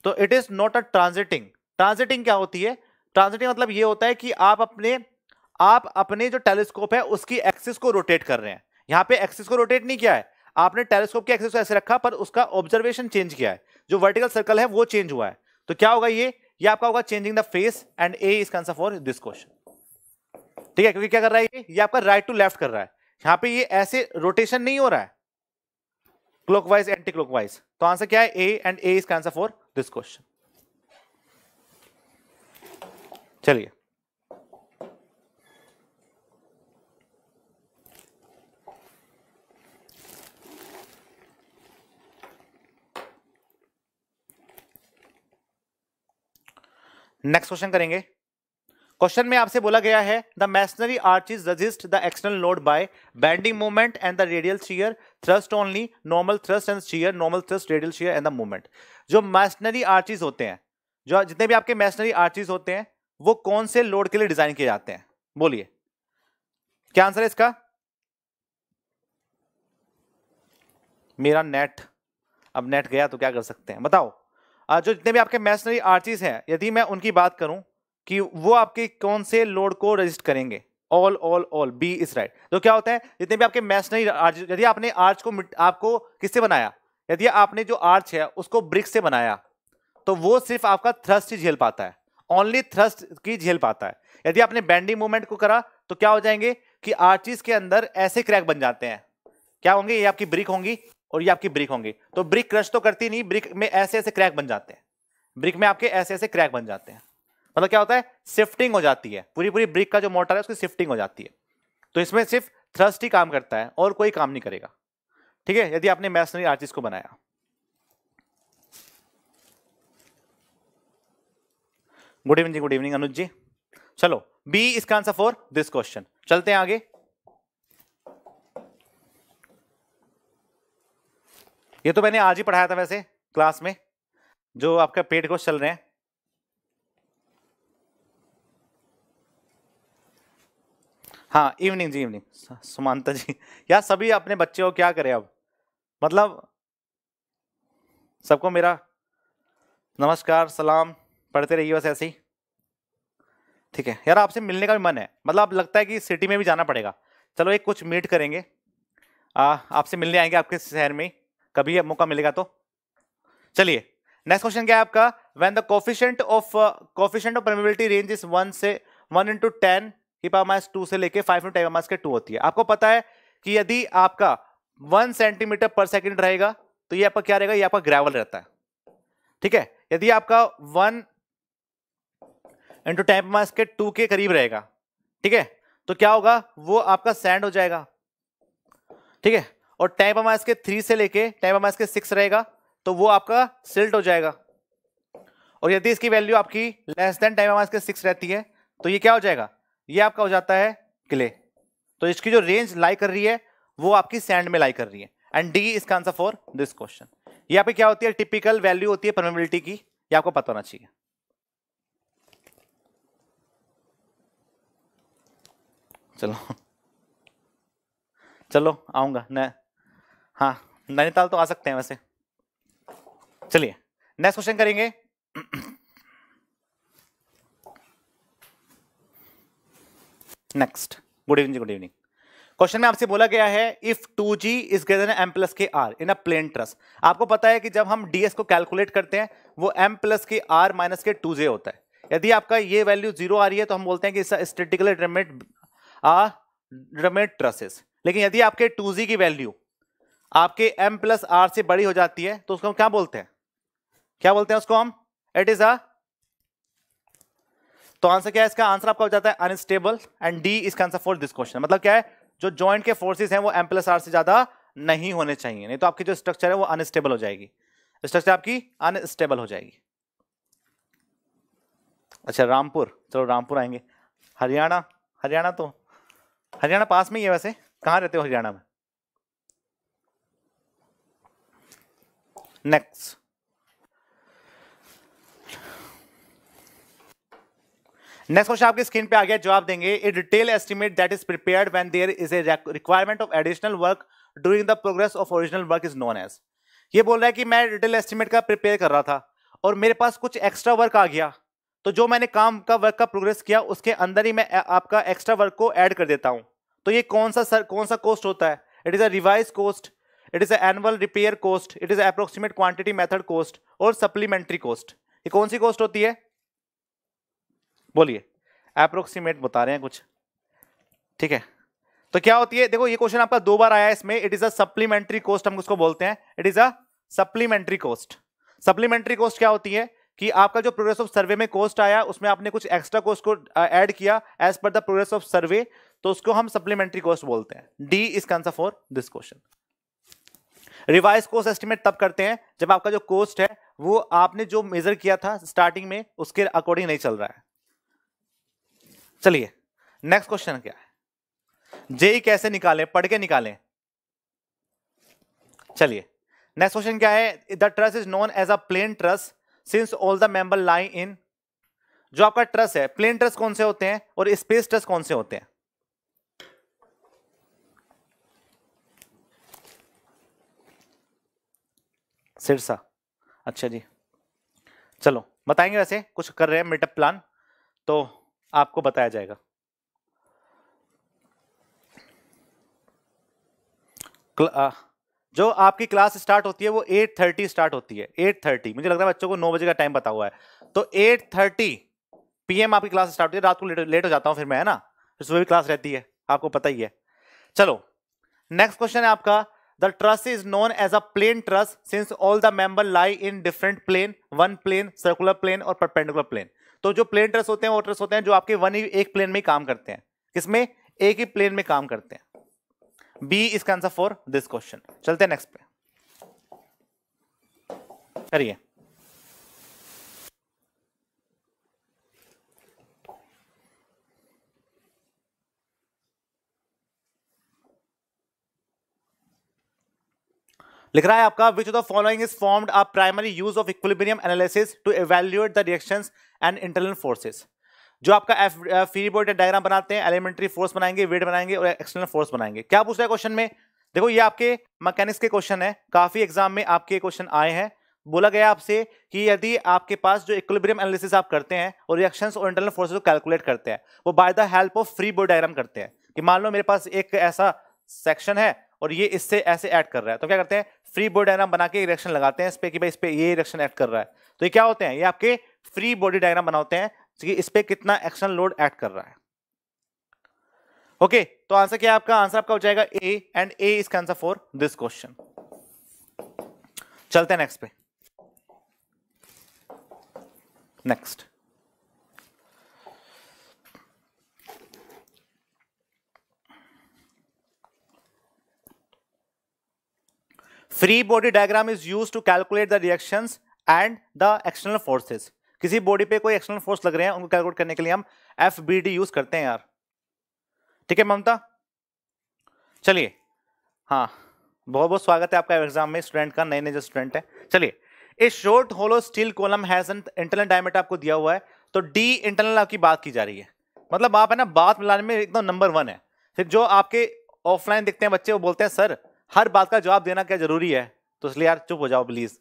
तो it is not a transiting transiting क्या होती है ट्रांजिटिंग मतलब ये होता है कि आप अपने आप अपने जो टेलीस्कोप है उसकी एक्सिस को रोटेट कर रहे हैं यहाँ पे एक्सिस को रोटेट नहीं किया है आपने टेलीस्कोप के एक्सेस ऐसे रखा पर उसका ऑब्जर्वेशन चेंज किया है जो वर्टिकल सर्कल है वो चेंज हुआ है तो क्या होगा ये ये आपका होगा changing the face and A is answer for this question ठीक है क्योंकि क्या कर रहा है ये ये आपका राइट टू लेफ्ट कर रहा है यहां पे ये ऐसे रोटेशन नहीं हो रहा है क्लॉकवाइज एंटी क्लॉकवाइज तो आंसर क्या है A and A is answer for this question चलिए नेक्स्ट क्वेश्चन करेंगे क्वेश्चन में आपसे बोला गया है the masonry is resist the external load by bending movement and the radial shear thrust only normal thrust and shear normal thrust radial shear and the movement जो masonry arches होते हैं जो जितने भी आपके मैशनरी आर्चिज होते हैं वो कौन से लोड के लिए डिजाइन किए जाते हैं बोलिए क्या आंसर है इसका मेरा नेट अब नेट गया तो क्या कर सकते हैं बताओ जो जितने भी आपके मैशनरी आर्चिस हैं यदि मैं उनकी बात करूं कि वो आपके कौन से लोड को रजिस्ट करेंगे all all all B is right तो क्या होता है जितने भी आपके मैशनरी आर्च यदि आपने आर्च को आपको किससे बनाया यदि आपने जो आर्च है उसको ब्रिक से बनाया तो वो सिर्फ आपका थ्रस्ट ही झेल पाता है ओनली थ्रस्ट की झेल पाता है यदि आपने बैंडिंग मूवमेंट को करा तो क्या हो जाएंगे कि आर्चिस के अंदर ऐसे क्रैक बन जाते हैं क्या होंगे ये आपकी ब्रिक होंगी और ये आपकी ब्रिक होंगी तो ब्रिक क्रश तो करती नहीं ब्रिक में ऐसे ऐसे क्रैक बन जाते हैं ब्रिक में आपके ऐसे ऐसे क्रैक बन जाते हैं मतलब क्या होता है शिफ्टिंग हो जाती है पूरी पूरी ब्रिक का जो मोटर है उसकी शिफ्टिंग हो जाती है तो इसमें सिर्फ थ्रस्ट ही काम करता है और कोई काम नहीं करेगा ठीक है यदि आपने मैसनरी आर्टिस्ट को बनाया good evening good evening Anuj ji चलो बी इसका आंसर फॉर दिस क्वेश्चन चलते हैं आगे ये तो मैंने आज ही पढ़ाया था वैसे क्लास में जो आपका पेड कोर्स चल रहे हैं हाँ इवनिंग जी इवनिंग सुमानता जी यार सभी अपने बच्चे को क्या करें अब मतलब सबको मेरा नमस्कार सलाम पढ़ते रहिए बस ऐसे ही ठीक है यार आपसे मिलने का भी मन है मतलब आप लगता है कि सिटी में भी जाना पड़ेगा चलो एक कुछ मीट करेंगे आपसे मिलने आएंगे आपके शहर में कभी मौका मिलेगा तो चलिए नेक्स्ट क्वेश्चन क्या है आपका when the coefficient of coefficient of permeability range is one से वन इंटू टेन की पावर माइनस टू से लेके फाइव इंटू टेन माइनस के टू होती है आपको पता है कि यदि आपका वन सेंटीमीटर पर सेकेंड रहेगा तो ये आपका क्या रहेगा ये आपका ग्रेवल रहता है ठीक है यदि आपका वन इंटू टेन माइनस के टू के करीब रहेगा ठीक है तो क्या होगा वो आपका सैंड हो जाएगा ठीक है और टैप हमारा इसके थ्री से लेके टैप हमारा इसके सिक्स रहेगा तो वो आपका सिल्ट हो जाएगा और यदि इसकी वैल्यू आपकी लेस देन टाइम हमारे इसके सिक्स रहती है तो ये क्या हो जाएगा ये आपका हो जाता है क्ले तो इसकी जो रेंज लाई कर रही है वो आपकी सैंड में लाई कर रही है एंड डी इसका आंसर फॉर दिस क्वेश्चन यहाँ आपकी क्या होती है टिपिकल वैल्यू होती है परमेबिलिटी की ये आपको पता होना चाहिए चलो चलो आऊंगा न हाँ नैनीताल तो आ सकते हैं वैसे चलिए नेक्स्ट क्वेश्चन करेंगे next good evening good evening question में आपसे बोला गया है if 2g is greater M plus के R in a plane truss आपको पता है कि जब हम ds को कैलकुलेट करते हैं वो m प्लस के आर माइनस के 2j होता है यदि आपका ये वैल्यू जीरो आ रही है तो हम बोलते हैं कि स्टेटिकली रिमेट आ रिमेट ट्रसेस लेकिन यदि आपके 2g की वैल्यू आपके एम प्लस आर से बड़ी हो जाती है तो उसको हम क्या बोलते हैं क्या बोलते हैं उसको हम इट इज अ तो आंसर क्या है इसका आंसर आपका हो जाता है अनस्टेबल एंड डी इसका आंसर फॉर दिस क्वेश्चन मतलब क्या है जो ज्वाइंट के फोर्सेज हैं वो एम प्लस आर से ज्यादा नहीं होने चाहिए नहीं तो आपकी जो स्ट्रक्चर है वो अनस्टेबल हो जाएगी स्ट्रक्चर आपकी अनस्टेबल हो जाएगी अच्छा रामपुर चलो रामपुर आएंगे हरियाणा हरियाणा तो हरियाणा पास में ही है वैसे कहाँ रहते हो हरियाणा में नेक्स्ट नेक्स्ट क्वेश्चन आपकी स्क्रीन पे आ गया जवाब देंगे a detail estimate that is prepared when there is a requirement of additional work during the progress of original work is known as ये बोल रहा है कि मैं डिटेल एस्टिमेट का प्रिपेयर कर रहा था और मेरे पास कुछ एक्स्ट्रा वर्क आ गया तो जो मैंने काम का वर्क का प्रोग्रेस किया उसके अंदर ही मैं आपका एक्स्ट्रा वर्क को ऐड कर देता हूँ तो ये कौन सा सर कौन सा कॉस्ट होता है it is a revise cost it is annual repair cost it is approximate quantity method cost और सप्लीमेंट्री कॉस्ट ये कौन सी कॉस्ट होती है बोलिए अप्रोक्सीमेट बता रहे हैं कुछ ठीक है तो क्या होती है देखो ये क्वेश्चन आपका दो बार आया है इसमें it is a supplementary cost हम उसको बोलते हैं it is a supplementary cost supplementary cost क्या होती है कि आपका जो प्रोग्रेस ऑफ सर्वे में कॉस्ट आया उसमें आपने कुछ एक्स्ट्रा कॉस्ट को ऐड किया as per the progress of survey तो उसको हम सप्लीमेंट्री कॉस्ट बोलते हैं D is answer for this question revise cost estimate तब करते हैं जब आपका जो कोस्ट है वो आपने जो मेजर किया था स्टार्टिंग में उसके अकॉर्डिंग नहीं चल रहा है चलिए नेक्स्ट क्वेश्चन क्या है जेई कैसे निकालें पढ़ के निकालें चलिए नेक्स्ट क्वेश्चन क्या है the truss is known as a plane truss since all the member line in जो आपका ट्रस्ट है प्लेन ट्रस्ट कौन से होते हैं और स्पेस ट्रस्ट कौन से होते हैं सिरसा अच्छा जी चलो बताएंगे वैसे कुछ कर रहे हैं मिटअप प्लान तो आपको बताया जाएगा आ, जो आपकी क्लास स्टार्ट होती है वो 8:30 स्टार्ट होती है 8:30 मुझे लग रहा है बच्चों को 9 बजे का टाइम बता हुआ है तो 8:30 पीएम आपकी क्लास स्टार्ट होती है रात को लेट, लेट हो जाता हूँ फिर मैं है ना फिर सुबह भी क्लास रहती है आपको पता ही है चलो नेक्स्ट क्वेश्चन है आपका The truss is known as a plane truss since all the member lie in different plane, one plane, circular plane और perpendicular plane. तो जो plane truss होते हैं वो truss होते हैं जो आपके वन ही एक plane में काम करते हैं किसमें एक ही plane में काम करते हैं बी इसका आंसर फॉर दिस क्वेश्चन चलते हैं नेक्स्ट पे करिए लिख रहा है आपका which of the following is formed a primary use of equilibrium analysis to evaluate the reactions and internal forces जो आपका एफ फ्री बोर्ड डायग्राम बनाते हैं एलिमेंट्री फोर्स बनाएंगे वेट बनाएंगे और एक्सटर्नल फोर्स बनाएंगे क्या पूछ रहा है क्वेश्चन में देखो ये आपके मैकेनिक्स के क्वेश्चन है काफी एग्जाम में आपके क्वेश्चन आए हैं बोला गया आपसे कि यदि आपके पास जो इक्विलिब्रियम एनालिसिस आप करते हैं और रिएक्शंस और इंटरनल फोर्सेस को कैलकुलेट करते हैं वो by the help of free board diagram करते हैं कि मान लो मेरे पास एक ऐसा सेक्शन है और ये इससे ऐसे ऐड कर रहा है तो क्या करते हैं फ्री बॉडी डायग्राम बना के इरेक्शन लगाते हैं इस पर कि भाई इस पर ये रिएक्शन एक्ट कर रहा है तो ये क्या होते हैं ये आपके फ्री बॉडी डायग्राम बनाते हैं कि इस पे कितना एक्शन लोड एक्ट कर रहा है ओके okay, तो आंसर क्या है आपका आंसर आपका हो जाएगा ए एंड ए इसका आंसर फॉर दिस क्वेश्चन चलते हैं नेक्स्ट पे next free body diagram is use to calculate the reactions and the external forces किसी बॉडी पे कोई एक्सटर्नल फोर्स लग रहे हैं उनको कैलकुलेट करने के लिए हम एफ बी डी यूज करते हैं यार ठीक है ममता चलिए हाँ बहुत बहुत स्वागत है आपका एग्जाम में स्टूडेंट का नए नए जो स्टूडेंट है चलिए a short hollow steel column has an internal diameter आपको दिया हुआ है तो डी इंटरनल आपकी बात की जा रही है मतलब आप है ना बात मिलाने में एकदम नंबर वन है फिर जो आपके ऑफलाइन देखते हैं बच्चे वो बोलते हैं सर हर बात का जवाब देना क्या जरूरी है तो इसलिए यार चुप हो जाओ please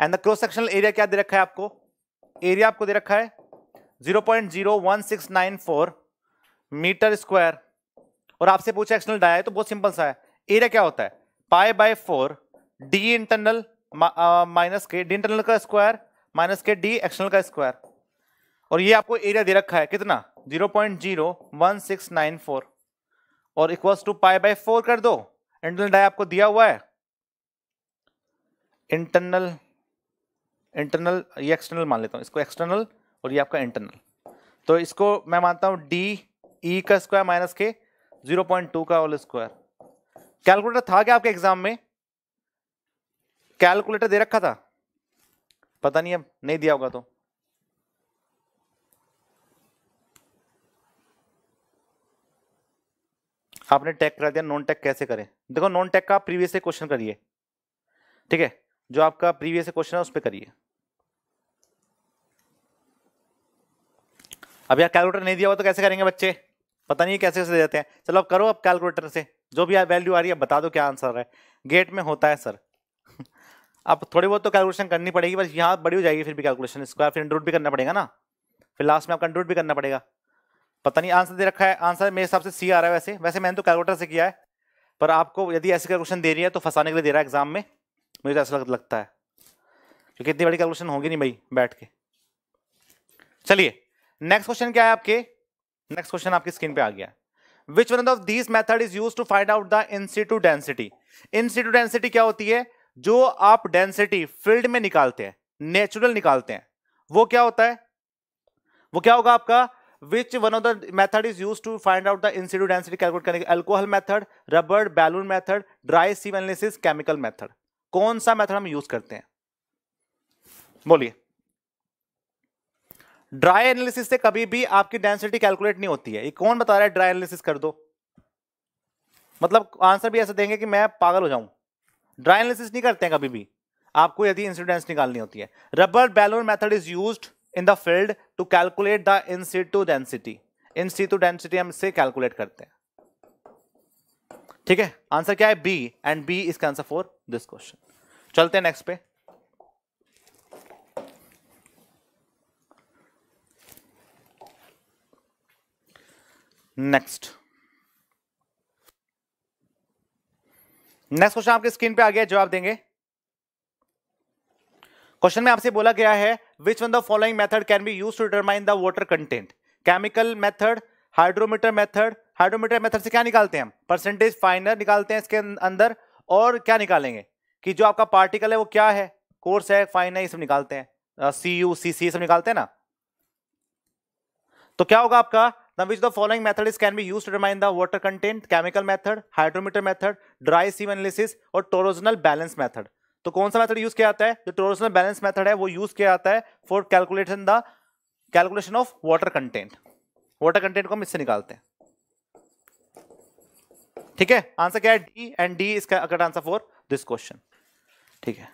and the cross sectional area क्या दे रखा है आपको एरिया आपको दे रखा है 0.01694 मीटर स्क्वायर और आपसे पूछा एक्सटर्नल डाया है तो बहुत सिंपल सा है एरिया क्या होता है pi by four D internal minus के डी इंटरनल का स्क्वायर माइनस के डी एक्सटर्नल का स्क्वायर और ये आपको एरिया दे रखा है कितना 0.01694 और equals to pi by four कर दो इंटरनल डाई आपको दिया हुआ है इंटरनल इंटरनल ये एक्सटर्नल मान लेता हूँ इसको एक्सटर्नल और ये आपका इंटरनल तो इसको मैं मानता हूँ डी ई e का स्क्वायर माइनस के जीरो पॉइंट टू का होल स्क्वायर कैलकुलेटर था क्या आपके एग्जाम में कैलकुलेटर दे रखा था पता नहीं अब नहीं दिया होगा तो आपने टेक करा दिया नॉन टेक कैसे करें देखो नॉन टैक का आप प्रीवियस से क्वेश्चन करिए ठीक है जो आपका प्रीवियस से क्वेश्चन है उस पर करिए अब यार कैलकुलेटर नहीं दिया हुआ तो कैसे करेंगे बच्चे पता नहीं कैसे कैसे दे देते हैं चलो अब करो अब कैलकुलेटर से जो भी वैल्यू आ रही है बता दो क्या आंसर है गेट में होता है सर अब थोड़ी बहुत तो कैलकुलेशन करनी पड़ेगी बस यहाँ बड़ी हो जाएगी फिर भी कैलकुलेशन स्क्वायर फिर इंड्रूट भी करना पड़ेगा ना फिर लास्ट में आपका इंड्रूट भी करना पड़ेगा पता नहीं आंसर दे रखा है आंसर मेरे हिसाब से सी आ रहा है वैसे वैसे मैंने तो कैलकुलेटर से किया है पर आपको यदि ऐसी कैलकुलेशन दे रही है तो फंसाने के लिए दे रहा है एग्जाम में मुझे तो ऐसा लगता है क्योंकि इतनी बड़ी कैलकुलेशन होगी नहीं भाई बैठ के चलिए नेक्स्ट क्वेश्चन क्या है आपके नेक्स्ट क्वेश्चन आपकी स्क्रीन पे आ गया which one of these method is use to find out the in situ density in situ density क्या होती है जो आप डेंसिटी फील्ड में निकालते हैं नेचुरल निकालते हैं वो क्या होता है वो क्या होगा आपका which one of the method is use to find out the in situ density calculate करने के alcohol method rubber balloon method dry sieve analysis chemical method कौन सा मैथड हम यूज करते हैं बोलिए ड्राई एनालिसिस से कभी भी आपकी डेंसिटी कैलकुलेट नहीं होती है ये कौन बता रहा है ड्राई एनालिसिस कर दो मतलब आंसर भी ऐसा देंगे कि मैं पागल हो जाऊं ड्राई एनालिसिस नहीं करते हैं कभी भी आपको यदि इंसिडेंस निकालनी होती है rubber balloon method is used in the field to calculate the in situ density in situ density हम इससे कैलकुलेट करते हैं ठीक है आंसर क्या है B and B is answer for this question चलते हैं नेक्स्ट पे नेक्स्ट नेक्स्ट क्वेश्चन आपके स्क्रीन पे आ गया जवाब देंगे क्वेश्चन में आपसे बोला गया है which one the following method can be used to determine the water content chemical method hydrometer method hydrometer method से क्या निकालते हैं हम परसेंटेज फाइनर निकालते हैं इसके अंदर और क्या निकालेंगे कि जो आपका पार्टिकल है वो क्या है कोर्स है फाइनर ये सब निकालते हैं सी यू सी सी सब निकालते हैं ना तो क्या होगा आपका the which the following method is can be use to determine the water content chemical method hydrometer method dry sieve analysis और टोरोजनल बैलेंस मैथड तो कौन सा मेथड यूज किया जाता है जो टोरोसनल बैलेंस मेथड है वो यूज किया जाता है for calculation the calculation of water content water content को हम इससे निकालते हैं ठीक है आंसर क्या है डी एंड डी इसका अगर आंसर फॉर दिस क्वेश्चन ठीक है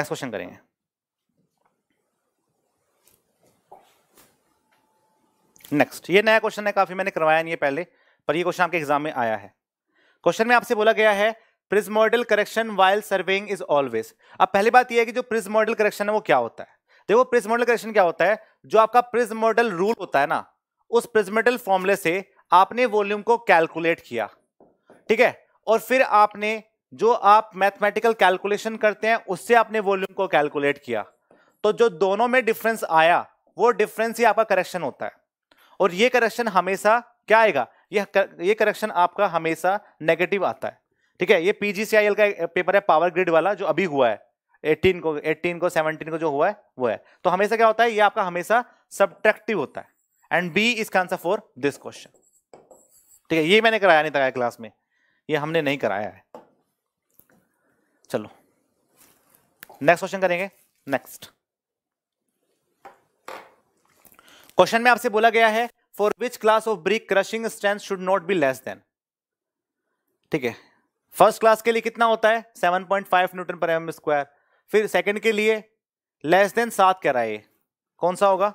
नेक्स्ट क्वेश्चन करेंगे नेक्स्ट ये नया क्वेश्चन है काफी मैंने करवाया नहीं है पहले पर ये क्वेश्चन आपके एग्जाम में आया है क्वेश्चन में आपसे बोला गया है prismoidal correction while serving is always अब पहली बात यह है कि जो प्रिज मॉडल करेक्शन है वो क्या होता है देखो प्रिज मॉडल करेक्शन क्या होता है जो आपका प्रिज मॉडल रूल होता है ना उस प्रिजमेटल फॉर्मुले से आपने वॉल्यूम को कैलकुलेट किया ठीक है और फिर आपने जो आप मैथमेटिकल कैलकुलेशन करते हैं उससे आपने वॉल्यूम को कैलकुलेट किया तो जो दोनों में डिफरेंस आया वो डिफरेंस ही आपका करेक्शन होता है और ये करेक्शन हमेशा क्या आएगा ये कर, ये करेक्शन आपका हमेशा नेगेटिव आता है ठीक है ये पीजीसीआईएल का पेपर है पावर ग्रिड वाला जो अभी हुआ है 18 को 18 को 17 को जो हुआ है वो है तो हमेशा क्या होता है ये आपका हमेशा सब्ट्रैक्टिव होता है and B is answer for this question ठीक है ये मैंने कराया नहीं था क्लास में ये हमने नहीं कराया है चलो नेक्स्ट क्वेश्चन करेंगे नेक्स्ट क्वेश्चन में आपसे बोला गया है for which class of brick crushing strength should not be less than ठीक है फर्स्ट क्लास के लिए कितना होता है 7.5 न्यूटन पर एम स्क्वायर फिर सेकेंड के लिए लेस देन सात कह रहा है कौन सा होगा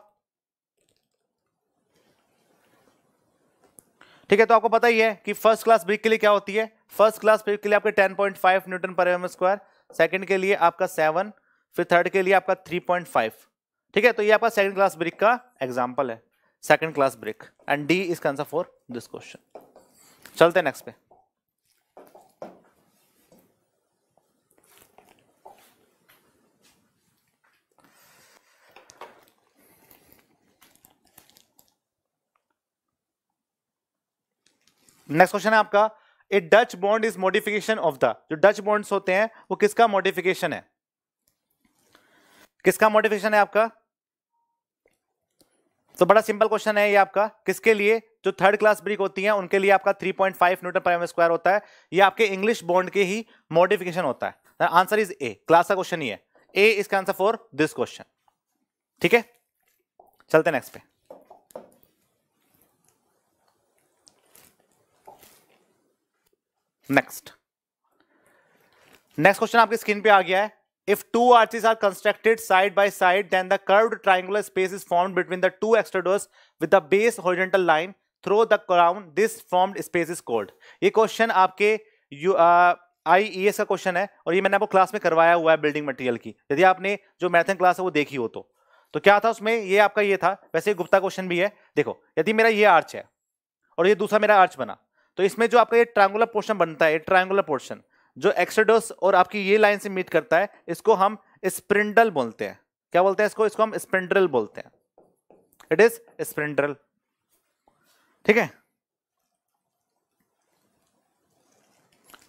ठीक है तो आपको पता ही है कि फर्स्ट क्लास ब्रिक के लिए क्या होती है फर्स्ट क्लास ब्रिक के लिए आपके 10.5 न्यूटन पर एम स्क्वायर सेकेंड के लिए आपका सेवन फिर थर्ड के लिए आपका फाइव ठीक है तो ये आपका सेकंड क्लास ब्रिक का एग्जाम्पल है second class brick and D is answer for this question चलते नेक्स्ट पे नेक्स्ट क्वेश्चन है आपका A Dutch bond is modification of the जो डच बॉन्ड्स होते हैं वो किसका मॉडिफिकेशन है किसका मॉडिफिकेशन है आपका तो बड़ा सिंपल क्वेश्चन है ये आपका किसके लिए जो थर्ड क्लास ब्रिक होती है उनके लिए आपका 3.5 न्यूटन पर एम स्क्वायर होता है ये आपके इंग्लिश बॉन्ड के ही मॉडिफिकेशन होता है आंसर इज ए क्लास का क्वेश्चन ही है ए इसका आंसर फॉर दिस क्वेश्चन ठीक है चलते नेक्स्ट पे नेक्स्ट नेक्स्ट क्वेश्चन आपकी स्क्रीन पे आ गया है If two arches are constructed side by side, then the curved triangular space is formed between the two extradors with the base horizontal line through the crown. This formed space is called. ये question आपके U I E S का question है और ये मैंने आपको class में करवाया हुआ है बिल्डिंग मटेरियल की यदि आपने जो मैथन क्लास है वो देखी हो तो तो क्या था उसमें ये आपका ये था वैसे गुप्ता क्वेश्चन भी है देखो यदि मेरा ये आर्च है और ये दूसरा मेरा आर्च बना तो इसमें जो आपका ये ट्रायंगुलर पोर्शन बनता है ट्रायंगुलर पोर्शन जो एक्सोडस और आपकी ये लाइन से मीट करता है इसको हम स्प्रिंडल बोलते हैं क्या बोलते हैं इसको इसको हम स्प्रिंडल बोलते हैं इट इज स्प्रिंडल ठीक है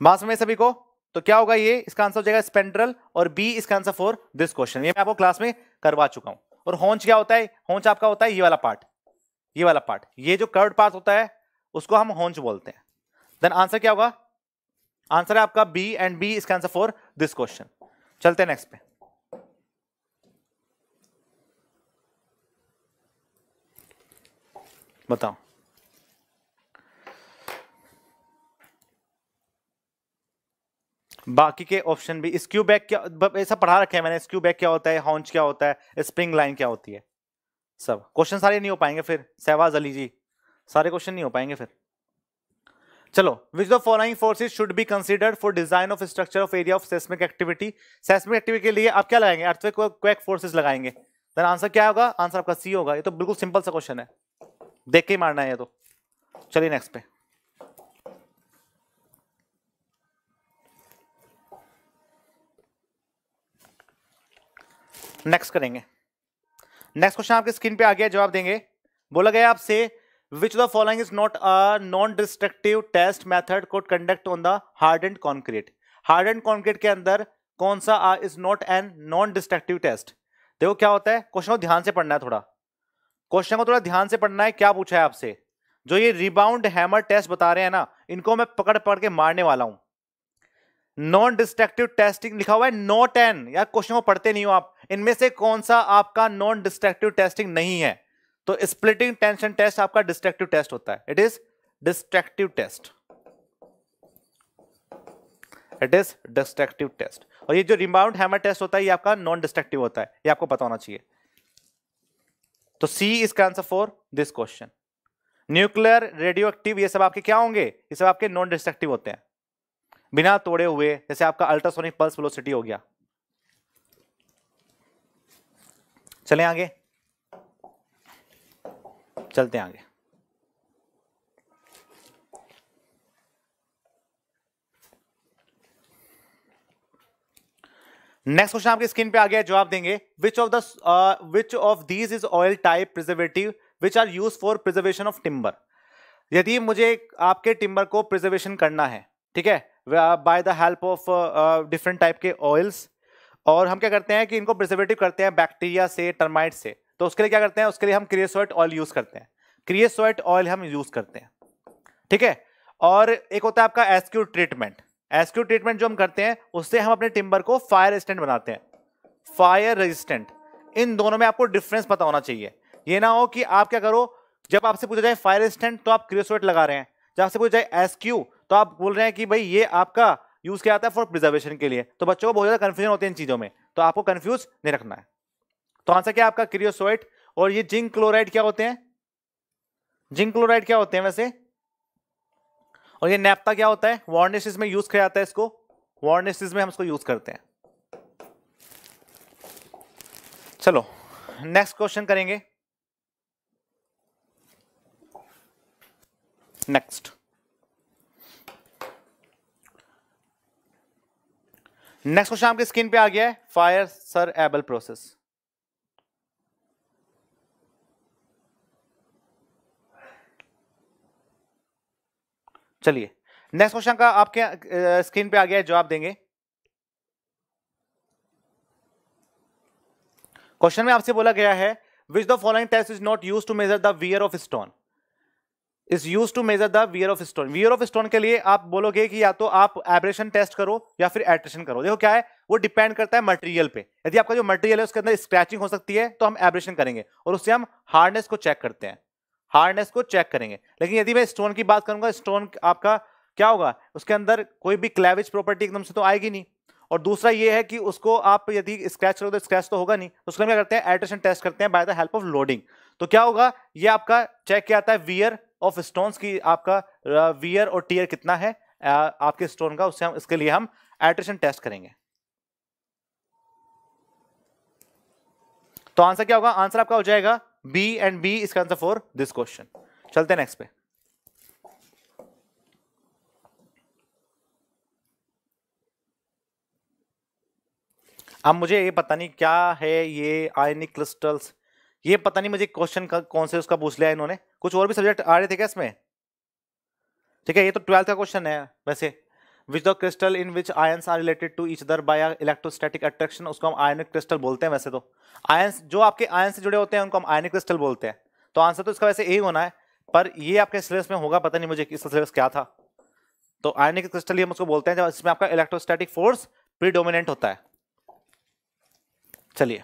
मास में सभी को तो क्या होगा ये इसका आंसर हो जाएगा स्पेंड्रल और बी इसका आंसर फॉर दिस क्वेश्चन ये मैं आपको क्लास में करवा चुका हूं और होंच क्या होता है होंच आपका होता है ये वाला पार्ट ये वाला पार्ट ये जो कर्ड पार्ट होता है उसको हम होंच बोलते हैं देन आंसर क्या होगा आंसर है आपका बी एंड बी इसका आंसर फॉर दिस क्वेश्चन चलते हैं नेक्स्ट पे बताओ बाकी के ऑप्शन भी स्क्यू बैक क्या ऐसा पढ़ा रखे है मैंने स्क्यू बैक क्या होता है हॉन्च क्या होता है स्प्रिंग लाइन क्या होती है सब क्वेश्चन सारे नहीं हो पाएंगे फिर सहवाज अली जी सारे क्वेश्चन नहीं हो पाएंगे फिर चलो which the following forces should be considered for design of structure of area of seismic activity seismic activity के लिए आप क्या लगाएंगे अर्थवेक क्वेक फोर्सेज लगाएंगे देन आंसर क्या होगा आंसर आपका सी होगा ये तो बिल्कुल सिंपल सा क्वेश्चन है देख के ही मारना है ये तो चलिए नेक्स्ट पे नेक्स्ट करेंगे नेक्स्ट क्वेश्चन आपके स्क्रीन पे आ गया जवाब देंगे बोला गया आपसे the following is not a non destructive test method को conduct on the hardened concrete hardened concrete के अंदर कौन सा is not an non destructive test देखो क्या होता है क्वेश्चन को ध्यान से पढ़ना है थोड़ा क्वेश्चन को थोड़ा ध्यान से पढ़ना है क्या पूछा है आपसे जो ये रिबाउंड हैमर टेस्ट बता रहे हैं ना इनको मैं पकड़ पकड़ के मारने वाला हूं नॉन डिस्ट्रक्टिव टेस्टिंग लिखा हुआ है नॉट एन यार क्वेश्चन को पढ़ते नहीं हो आप इनमें से कौन सा आपका नॉन डिस्ट्रक्टिव टेस्टिंग नहीं है तो स्प्लिटिंग टेंशन टेस्ट आपका डिस्ट्रक्टिव टेस्ट होता है it is destructive test it is destructive test और ये जो रिमाउंड हैमर टेस्ट होता है ये आपका नॉन डिस्ट्रक्टिव होता है ये आपको पता होना चाहिए तो सी इसका answer for this question nuclear radioactive ये सब आपके क्या होंगे ये सब आपके नॉन डिस्ट्रक्टिव होते हैं बिना तोड़े हुए जैसे आपका अल्ट्रासोनिक पल्स वेलोसिटी हो गया चले आगे चलते हैं आगे नेक्स्ट क्वेश्चन आपके स्क्रीन पे आ गया जवाब देंगे which of the which of these is oil type preservative which are use for preservation of timber यदि मुझे आपके टिम्बर को प्रिजर्वेशन करना है ठीक है by the help of different type के ऑयल्स और हम क्या करते हैं कि इनको प्रिजर्वेटिव करते हैं बैक्टीरिया से टर्माइट से तो उसके लिए क्या करते हैं उसके लिए हम क्रिएसोइट ऑयल यूज करते हैं क्रिएसोइट ऑयल हम यूज करते हैं ठीक है और एक होता है आपका एसक्यू ट्रीटमेंट एसक्यू ट्रीटमेंट जो हम करते हैं उससे हम अपने टिम्बर को फायर रेजिस्टेंट बनाते हैं फायर रेजिस्टेंट इन दोनों में आपको डिफरेंस पता होना चाहिए ये ना हो कि आप क्या करो जब आपसे पूछा जाए फायर रेजिस्टेंट तो आप क्रियोसोइट लगा रहे हैं जब आपसे पूछा जाए एसक्यू तो आप बोल रहे हैं कि भाई ये आपका यूज किया जाता है फॉर प्रिजर्वेशन के लिए तो बच्चों को बहुत ज़्यादा कन्फ्यूजन होते हैं इन चीज़ों में तो आपको कन्फ्यूज नहीं रखना है तो आंसर क्या आपका क्रियोसोइट और ये जिंक क्लोराइड क्या होते हैं जिंक क्लोराइड क्या होते हैं वैसे और ये नेपता क्या होता है वार्निशिस में यूज किया जाता है इसको वार्निशिस में हम इसको यूज करते हैं चलो नेक्स्ट क्वेश्चन करेंगे नेक्स्ट नेक्स्ट क्वेश्चन आपके स्क्रीन पे आ गया है फायर सर एबल प्रोसेस चलिए नेक्स्ट क्वेश्चन का आपके स्क्रीन पे आ गया है जवाब देंगे क्वेश्चन में आपसे बोला गया है which the following test is not use to measure the wear of stone is use to measure the wear of stone wear of stone के लिए आप बोलोगे कि या तो आप एब्रेशन टेस्ट करो या फिर एट्रेशन करो देखो क्या है वो डिपेंड करता है मटेरियल पे यदि आपका जो मटेरियल है उसके अंदर स्क्रैचिंग हो सकती है तो हम एब्रेशन करेंगे और उससे हम हार्डनेस को चेक करते हैं हार्डनेस को चेक करेंगे लेकिन यदि मैं स्टोन की बात करूंगा स्टोन आपका क्या होगा उसके अंदर कोई भी क्लैविज प्रॉपर्टी एकदम से तो आएगी नहीं और दूसरा ये है कि उसको आप यदि स्क्रैच करोगे तो स्क्रैच तो होगा नहीं तो उसके लिए क्या करते हैं एडिशन टेस्ट करते हैं by the help of loading तो क्या होगा ये आपका चेक किया जाता है वियर ऑफ स्टोन्स की आपका वियर और टीयर कितना है आपके स्टोन का उससे हम इसके लिए हम एल्ट्रेशन टेस्ट करेंगे तो आंसर क्या होगा आंसर आपका हो जाएगा बी एंड बी इसका आंसर फॉर दिस क्वेश्चन चलते नेक्स्ट पे अब मुझे ये पता नहीं क्या है ये आयनिक क्रिस्टल्स ये पता नहीं मुझे क्वेश्चन कौन से उसका पूछ लिया इन्होंने कुछ और भी सब्जेक्ट आ रहे थे क्या इसमें ठीक है ये तो ट्वेल्थ का क्वेश्चन है वैसे which the crystal in which ions are related to each other by electrostatic attraction उसको हम आयनिक क्रिस्टल बोलते हैं वैसे तो आयन्स जो आपके आयन से जुड़े होते हैं उनको हम आयनिक क्रिस्टल बोलते हैं तो आंसर तो इसका वैसे यही होना है पर ये आपके सिलेबस में होगा पता नहीं मुझे इसका सिलेबस क्या था तो आयनिक क्रिस्टल ये हम उसको बोलते हैं जब इसमें आपका इलेक्ट्रोस्टैटिक फोर्स प्रीडोमिनेंट होता है चलिए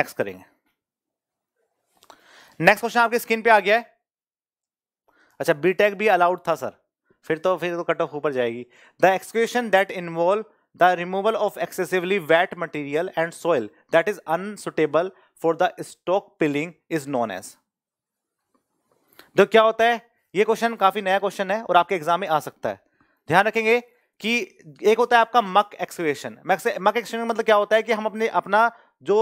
नेक्स्ट करेंगे नेक्स्ट क्वेश्चन आपके स्क्रीन पे आ गया है अच्छा बी भी अलाउड था सर फिर तो फिर तो कट ऑफ ऊपर जाएगी the excavation that involve the removal of excessively wet material and soil that is unsuitable for the stock piling is known as तो क्या होता है ये क्वेश्चन काफी नया क्वेश्चन है और आपके एग्जाम में आ सकता है ध्यान रखेंगे कि एक होता है आपका मक एक्सक्रेशन मक एक्सक्रेशन मतलब क्या होता है कि हम अपने अपना जो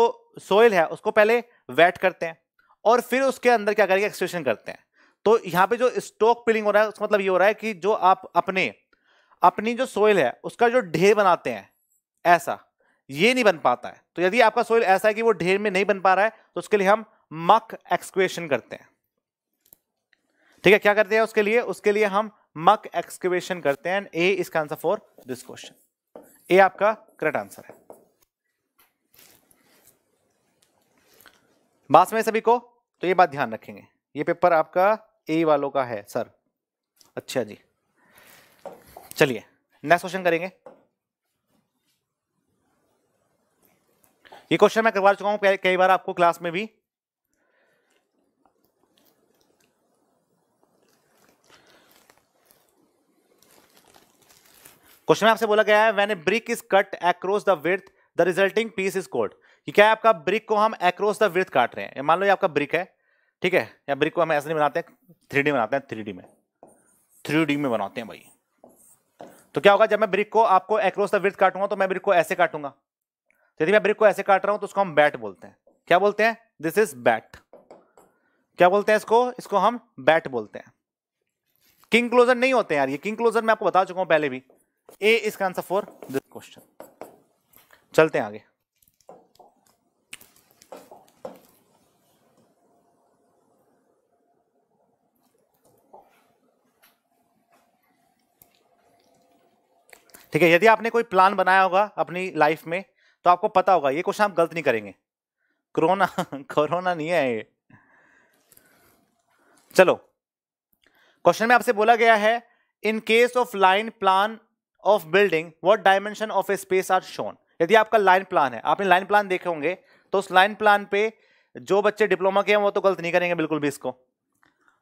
सोइल है उसको पहले वेट करते हैं और फिर उसके अंदर क्या करेंगे एक्सक्रेशन करते हैं तो यहाँ पे जो स्टोक पिलिंग हो रहा है उसका मतलब ये हो रहा है कि जो आप अपने अपनी जो सोइल है उसका जो ढेर बनाते हैं ऐसा ये नहीं बन पाता है तो यदि आपका सोइल ऐसा है कि वो ढेर में नहीं बन पा रहा है तो उसके लिए हम मक एक्सक्वेशन करते हैं ठीक है क्या करते हैं उसके लिए उसके लिए हम मक एक्सक्वेशन करते हैं ए इसका answer for this question A आपका करेक्ट आंसर है बास में सभी को तो ये बात ध्यान रखेंगे ये पेपर आपका ए वालों का है सर अच्छा जी चलिए नेक्स्ट क्वेश्चन करेंगे ये क्वेश्चन मैं करवा चुका हूं कई बार आपको क्लास में भी क्वेश्चन आपसे बोला गया है when a brick is cut across the with the resulting piece is called क्या है आपका ब्रिक को हम एक्रोस द विथ काट रहे हैं मान लो ये आपका ब्रिक है ठीक है या ब्रिक को हम ऐसे नहीं बनाते हैं थ्री बनाते हैं थ्री में थ्री में बनाते हैं भाई तो क्या होगा जब मैं ब्रिक को आपको एक्रोस द वृत्त काटूंगा तो मैं ब्रिक को ऐसे काटूंगा तो यदि मैं ब्रिक को ऐसे काट रहा हूं तो उसको हम बैट बोलते हैं क्या बोलते हैं दिस इज बैट क्या बोलते हैं इसको इसको हम बैट बोलते हैं किंग क्लोजर नहीं होते यार ये किंग क्लोजर मैं आपको बता चुका हूं पहले भी ए इसका आंसर फॉर दिस क्वेश्चन चलते हैं आगे ठीक है यदि आपने कोई प्लान बनाया होगा अपनी लाइफ में तो आपको पता होगा ये क्वेश्चन आप गलत नहीं करेंगे कोरोना कोरोना नहीं है ये चलो क्वेश्चन में आपसे बोला गया है in case of line plan of building what dimension of a space are shown यदि आपका लाइन प्लान है आपने लाइन प्लान देखे होंगे तो उस लाइन प्लान पे जो बच्चे डिप्लोमा के हैं वो तो गलत नहीं करेंगे बिल्कुल भी इसको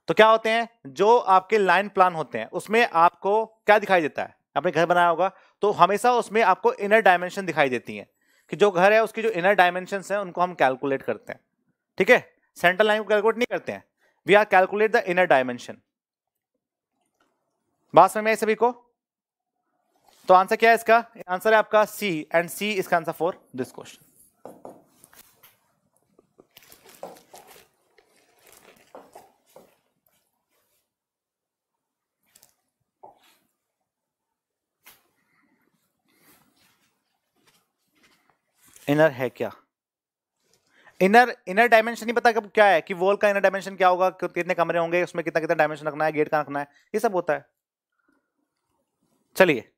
तो क्या होते हैं जो आपके लाइन प्लान होते हैं उसमें आपको क्या दिखाई देता है आपने घर बनाया होगा तो हमेशा उसमें आपको इनर डायमेंशन दिखाई देती हैं कि जो घर है उसकी जो इनर डायमेंशन हैं उनको हम कैलकुलेट करते हैं ठीक है सेंट्रल लाइन को कैलकुलेट नहीं करते हैं we are calculate the inner dimension बात समझ में आई सभी को तो आंसर क्या है इसका आंसर है आपका सी एंड सी इसका answer for this question inner है क्या इनर इनर डायमेंशन नहीं पता कब क्या है कि वॉल का इनर डायमेंशन क्या होगा कितने कमरे होंगे उसमें कितना कितना डायमेंशन रखना है गेट का रखना है ये सब होता है चलिए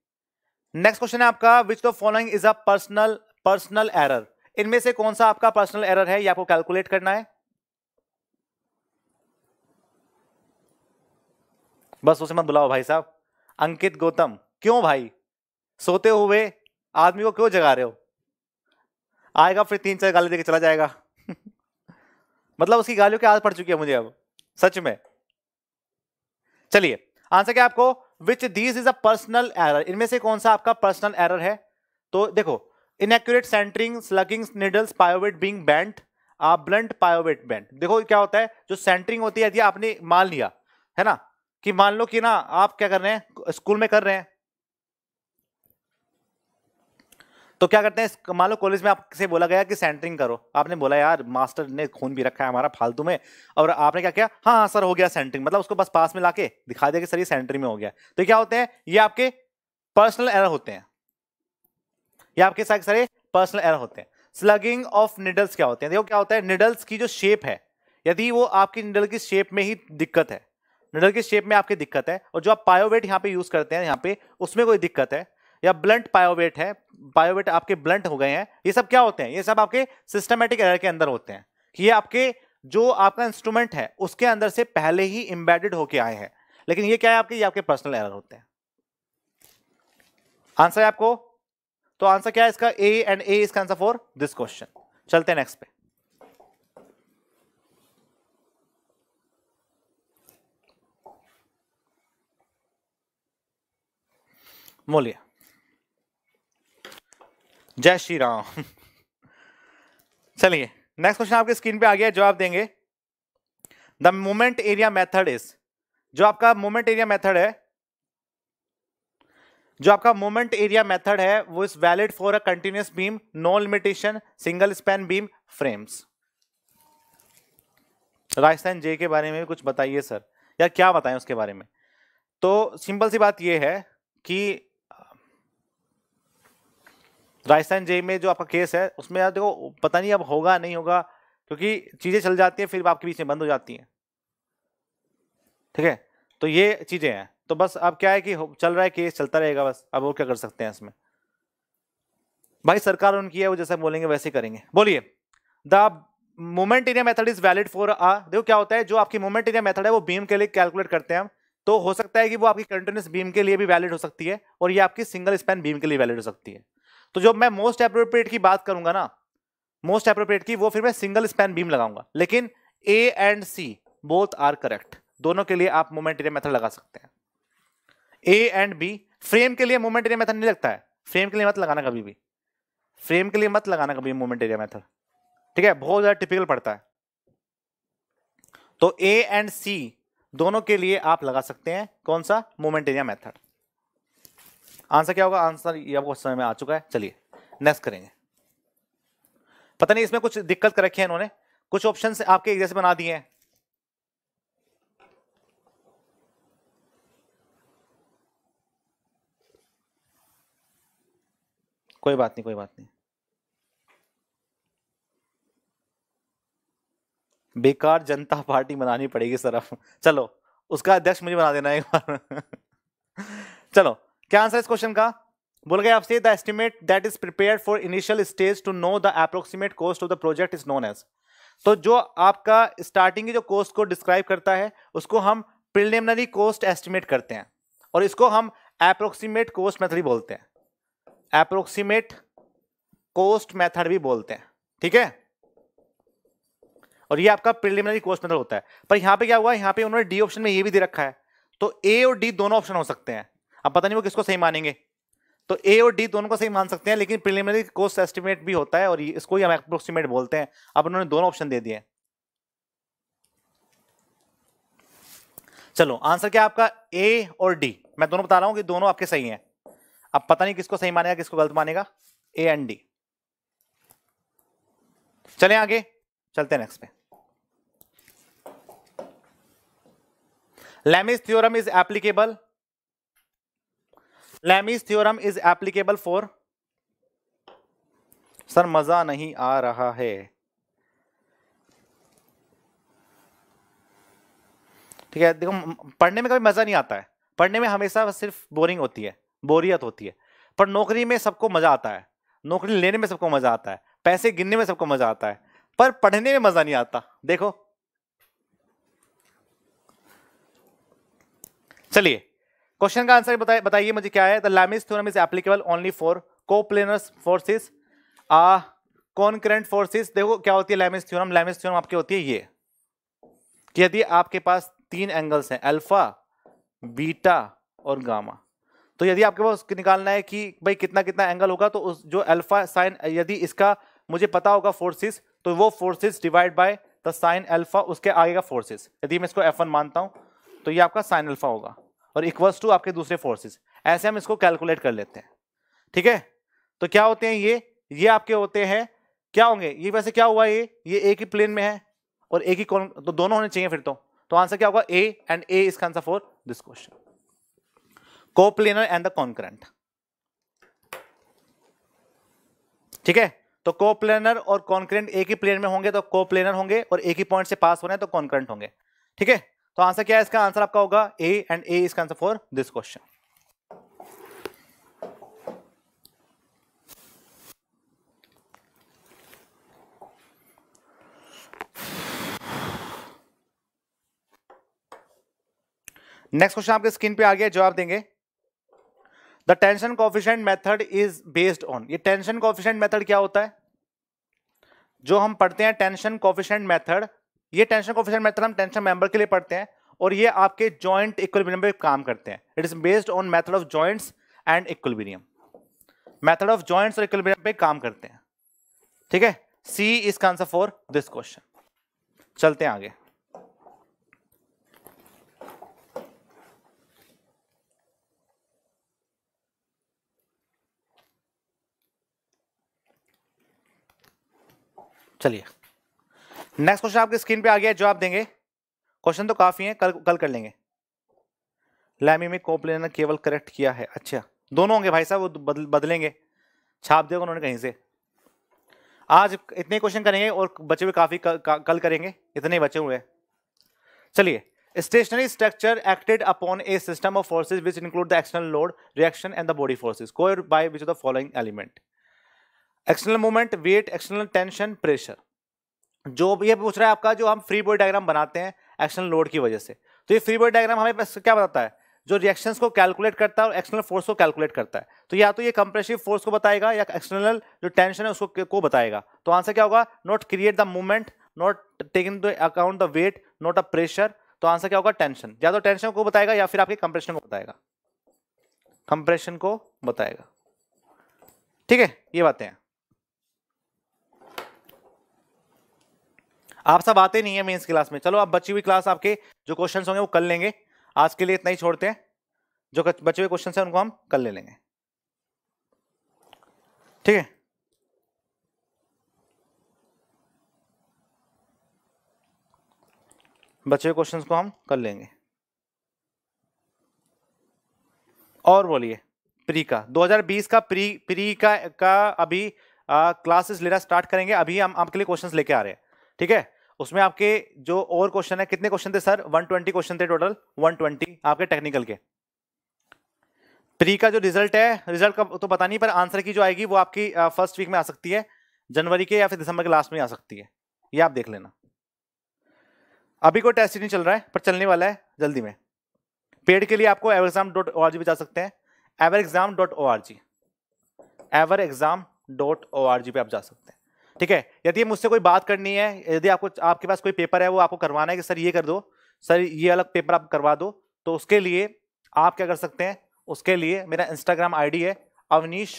नेक्स्ट क्वेश्चन है आपका which the following is a personal personal error इनमें से कौन सा आपका पर्सनल एरर है ये आपको कैलकुलेट करना है बस उसे मत बुलाओ भाई साहब अंकित गौतम क्यों भाई सोते हुए आदमी को क्यों जगा रहे हो आएगा फिर तीन चार गाली देकर चला जाएगा मतलब उसकी गालियों की आदत पड़ चुकी है मुझे अब सच में चलिए आंसर क्या आपको which this is a personal error इनमें से कौन सा आपका पर्सनल एरर है तो देखो inaccurate centring slugging needles pivot being bent आप ब्लंट पायोवेट बैंट देखो क्या होता है जो सेंटरिंग होती है यदि आपने मान लिया है ना कि मान लो कि ना आप क्या कर रहे हैं स्कूल में कर रहे हैं तो क्या करते हैं मान लो कॉलेज में आपसे बोला गया कि सेंटरिंग करो आपने बोला यार मास्टर ने खून भी रखा है हमारा फालतू में और आपने क्या किया हाँ हाँ सर हो गया सेंटरिंग मतलब उसको बस पास में ला दिखा दिया कि सर ये सेंटरिंग में हो गया तो क्या होते हैं ये आपके पर्सनल एरर होते हैं ये आपके सारे पर्सनल एरर होते हैं स्लगिंग ऑफ निडल्स क्या होते हैं देखो क्या होता है निडल्स की जो शेप है यदि वो आपकी निडल की शेप में ही दिक्कत है निडल की शेप में आपकी दिक्कत है और जो आप पायोवेट यहाँ पे यूज करते हैं यहाँ पे उसमें कोई दिक्कत है या ब्लंट पायोवेट है पायोवेट आपके ब्लंट हो गए हैं ये सब क्या होते हैं ये सब आपके सिस्टमेटिक एरर के अंदर होते हैं कि ये आपके जो आपका इंस्ट्रूमेंट है उसके अंदर से पहले ही इम्बेडेड होके आए हैं लेकिन ये क्या है आपके ये आपके पर्सनल एरर होते हैं आंसर है आपको तो आंसर क्या है इसका ए एंड ए इसका आंसर फॉर दिस क्वेश्चन चलते हैं नेक्स्ट पे बोलिए जय श्री राम चलिए नेक्स्ट क्वेश्चन आपके स्क्रीन पे आ गया जवाब देंगे the moment area method is जो आपका मोमेंट एरिया मेथड है जो आपका मोमेंट एरिया मेथड है वो is valid for a continuous beam no limitation single span beam frames Rajasthan J के बारे में भी कुछ बताइए सर यार क्या बताएं उसके बारे में तो सिंपल सी बात यह है कि राजस्थान जे में जो आपका केस है उसमें यार देखो पता नहीं अब होगा नहीं होगा क्योंकि चीज़ें चल जाती हैं फिर आपके बीच में बंद हो जाती हैं ठीक है तो ये चीज़ें हैं तो बस अब क्या है कि चल रहा है केस चलता रहेगा बस अब वो क्या कर सकते हैं इसमें भाई सरकार उनकी है वो जैसे बोलेंगे वैसे करेंगे बोलिए the moment area method is valid for आ देखो क्या होता है जो आपकी मोमेंट एरिया मेथड है वो बीम के लिए कैलकुलेट करते हैं हम तो हो सकता है कि वो आपकी कंटिन्यूस बीम के लिए भी वैलिड हो सकती है और ये आपकी सिंगल स्पैन बीम के लिए वैलिड हो सकती है तो जो मैं मोस्ट अप्रोप्रिएट की बात करूंगा ना मोस्ट अप्रोप्रिएट की वो फिर मैं सिंगल स्पैन बीम लगाऊंगा लेकिन A and C both are correct दोनों के लिए आप मोमेंट एरिया मेथड लगा सकते हैं ए एंड बी फ्रेम के लिए मोमेंट एरिया मेथड नहीं लगता है फ्रेम के लिए मत लगाना कभी भी फ्रेम के लिए मत लगाना कभी मोमेंट एरिया मेथड ठीक है बहुत ज़्यादा टिपिकल पड़ता है तो ए एंड सी दोनों के लिए आप लगा सकते हैं कौन सा मोमेंट एरिया मेथड आंसर क्या होगा आंसर ये आपको समय में आ चुका है चलिए नेक्स्ट करेंगे पता नहीं इसमें कुछ दिक्कत कर रखी है इन्होंने कुछ ऑप्शन आपके एक जैसे बना दिए हैं कोई बात नहीं कोई बात नहीं बेकार जनता पार्टी बनानी पड़ेगी सर चलो उसका अध्यक्ष मुझे बना देना एक बार चलो क्या आंसर इस क्वेश्चन का बोल गए आपसे the estimate that is prepare for initial stage to know the approximate cost of the project is known as तो जो आपका स्टार्टिंग की जो कॉस्ट को डिस्क्राइब करता है उसको हम प्रिलिमिनरी कॉस्ट एस्टिमेट करते हैं और इसको हम अप्रोक्सीमेट कॉस्ट मेथड भी बोलते हैं अप्रोक्सीमेट कॉस्ट मेथड भी बोलते हैं ठीक है और ये आपका प्रिलिमिनरी कॉस्ट मेथड होता है पर यहां पे क्या हुआ यहां पे उन्होंने डी ऑप्शन में ये भी दे रखा है तो ए और डी दोनों ऑप्शन हो सकते हैं अब पता नहीं वो किसको सही मानेंगे तो ए और डी दोनों को सही मान सकते हैं लेकिन प्रिलिमिनरी कोस्ट एस्टिमेट भी होता है और इसको ही हम अप्रोक्सीमेट बोलते हैं अब उन्होंने दोनों ऑप्शन दे दिए चलो आंसर क्या आपका ए और डी मैं दोनों बता रहा हूं कि दोनों आपके सही हैं अब पता नहीं किसको सही मानेगा किसको गलत मानेगा ए एंड डी चले आगे चलते हैं नेक्स्ट पे Lami's theorem is applicable Lami's theorem is applicable for sir मजा नहीं आ रहा है ठीक है देखो पढ़ने में कभी मजा नहीं आता है पढ़ने में हमेशा सिर्फ बोरिंग होती है बोरियत होती है पर नौकरी में सबको मजा आता है नौकरी लेने में सबको मजा आता है पैसे गिनने में सबको मजा आता है पर पढ़ने में मजा नहीं आता देखो चलिए क्वेश्चन का आंसर बताइए मुझे क्या है the Lami's theorem is applicable only for coplanar forces आ कॉन्करेंट फोर्सेस देखो क्या होती है लैमिस थ्योरम लैमिस थ्योरम आपकी होती है ये कि यदि आपके पास तीन एंगल्स हैं अल्फा बीटा और गामा तो यदि आपके पास निकालना है कि भाई कितना कितना एंगल होगा तो उस जो अल्फा साइन यदि इसका मुझे पता होगा फोर्सेस तो वो forces divide by the sine alpha उसके आगे का फोर्सेस यदि मैं इसको एफ वन मानता हूं तो ये आपका साइन अल्फा होगा और इक्वल्स टू आपके दूसरे फोर्सेस ऐसे हम इसको कैलकुलेट कर लेते हैं ठीक है तो क्या होते हैं ये ये आपके होते हैं क्या होंगे ये वैसे क्या हुआ ये ये एक ही प्लेन में है और एक ही कौन तो दोनों होने चाहिए फिर तो तो आंसर क्या होगा ए एंड ए इसका answer for this question coplanar and the concurrent ठीक है तो को प्लेनर और कॉन्करेंट एक ही प्लेन में होंगे तो को प्लेनर होंगे और एक ही पॉइंट से पास होने हैं तो कॉन्करेंट होंगे ठीक है तो आंसर क्या है इसका आंसर आपका होगा ए एंड ए इसका answer for this question next question आपके स्क्रीन पे आ गया जवाब देंगे the tension coefficient method is based on ये टेंशन कॉफिशेंट मेथड क्या होता है जो हम पढ़ते हैं टेंशन कॉफिशेंट मेथड ये टेंशन कोफिशियंट मेथड हम टेंशन मेंबर के लिए पढ़ते हैं और ये आपके जॉइंट इक्विलिब्रियम पे काम करते हैं it is based on method of joints and equilibrium method of joints और इक्विलिब्रियम पे काम करते हैं ठीक है सी इज का आंसर फॉर दिस क्वेश्चन चलते हैं आगे चलिए नेक्स्ट क्वेश्चन आपके स्क्रीन पे आ गया जो आप देंगे क्वेश्चन तो काफ़ी है कल कल कर लेंगे लैमी में कॉप ने केवल करेक्ट किया है अच्छा दोनों होंगे भाई साहब वो बदल, बदलेंगे छाप देगा उन्होंने कहीं से आज इतने क्वेश्चन करेंगे और बचे हुए काफ़ी कल, कल करेंगे इतने बचे हुए हैं चलिए stationary structure acted upon a system of forces which include the external load reaction and the body forces कोई by which of the following element external movement weight external tension pressure जो ये पूछ रहा है आपका जो हम फ्री बॉडी डायग्राम बनाते हैं एक्सटर्नल लोड की वजह से तो ये फ्री बॉडी डायग्राम हमें क्या बताता है जो रिएक्शंस को कैलकुलेट करता है और एक्सटर्नल फोर्स को कैलकुलेट करता है तो या तो ये कंप्रेसिव फोर्स को बताएगा या एक्सटर्नल जो टेंशन है उसको को बताएगा तो आंसर क्या होगा not create the movement not taking the account the weight not a pressure तो आंसर क्या होगा टेंशन या तो टेंशन को बताएगा या फिर आपके कंप्रेशन को बताएगा कंप्रेशन को बताएगा ठीक है ये बातें हैं आप सब आते नहीं है मेंस क्लास में चलो आप बची हुई क्लास आपके जो क्वेश्चन होंगे वो कर लेंगे आज के लिए इतना ही छोड़ते हैं जो बचे हुए क्वेश्चन हैं उनको हम कल ले लेंगे ठीक है बचे हुए क्वेश्चन को हम कर लेंगे और बोलिए प्री का 2020 का प्री प्री का का अभी क्लासेस लेना स्टार्ट करेंगे अभी हम आपके लिए क्वेश्चंस लेके आ रहे हैं ठीक है उसमें आपके जो और क्वेश्चन है कितने क्वेश्चन थे सर 120 क्वेश्चन थे टोटल 120 आपके टेक्निकल के प्री का जो रिजल्ट है रिजल्ट का तो पता नहीं पर आंसर की जो आएगी वो आपकी फर्स्ट वीक में आ सकती है जनवरी के या फिर दिसंबर के लास्ट में आ सकती है ये आप देख लेना अभी कोई टेस्ट नहीं चल रहा है पर चलने वाला है जल्दी में पेड के लिए आपको ever exam dot O R G भी जा सकते हैं ever exam dot O R G ever exam dot O R G पे आप जा सकते हैं ठीक है यदि मुझसे कोई बात करनी है यदि आपको आपके पास कोई पेपर है वो आपको करवाना है कि सर ये कर दो सर ये अलग पेपर आप करवा दो तो उसके लिए आप क्या कर सकते हैं उसके लिए मेरा इंस्टाग्राम आईडी है अवनीश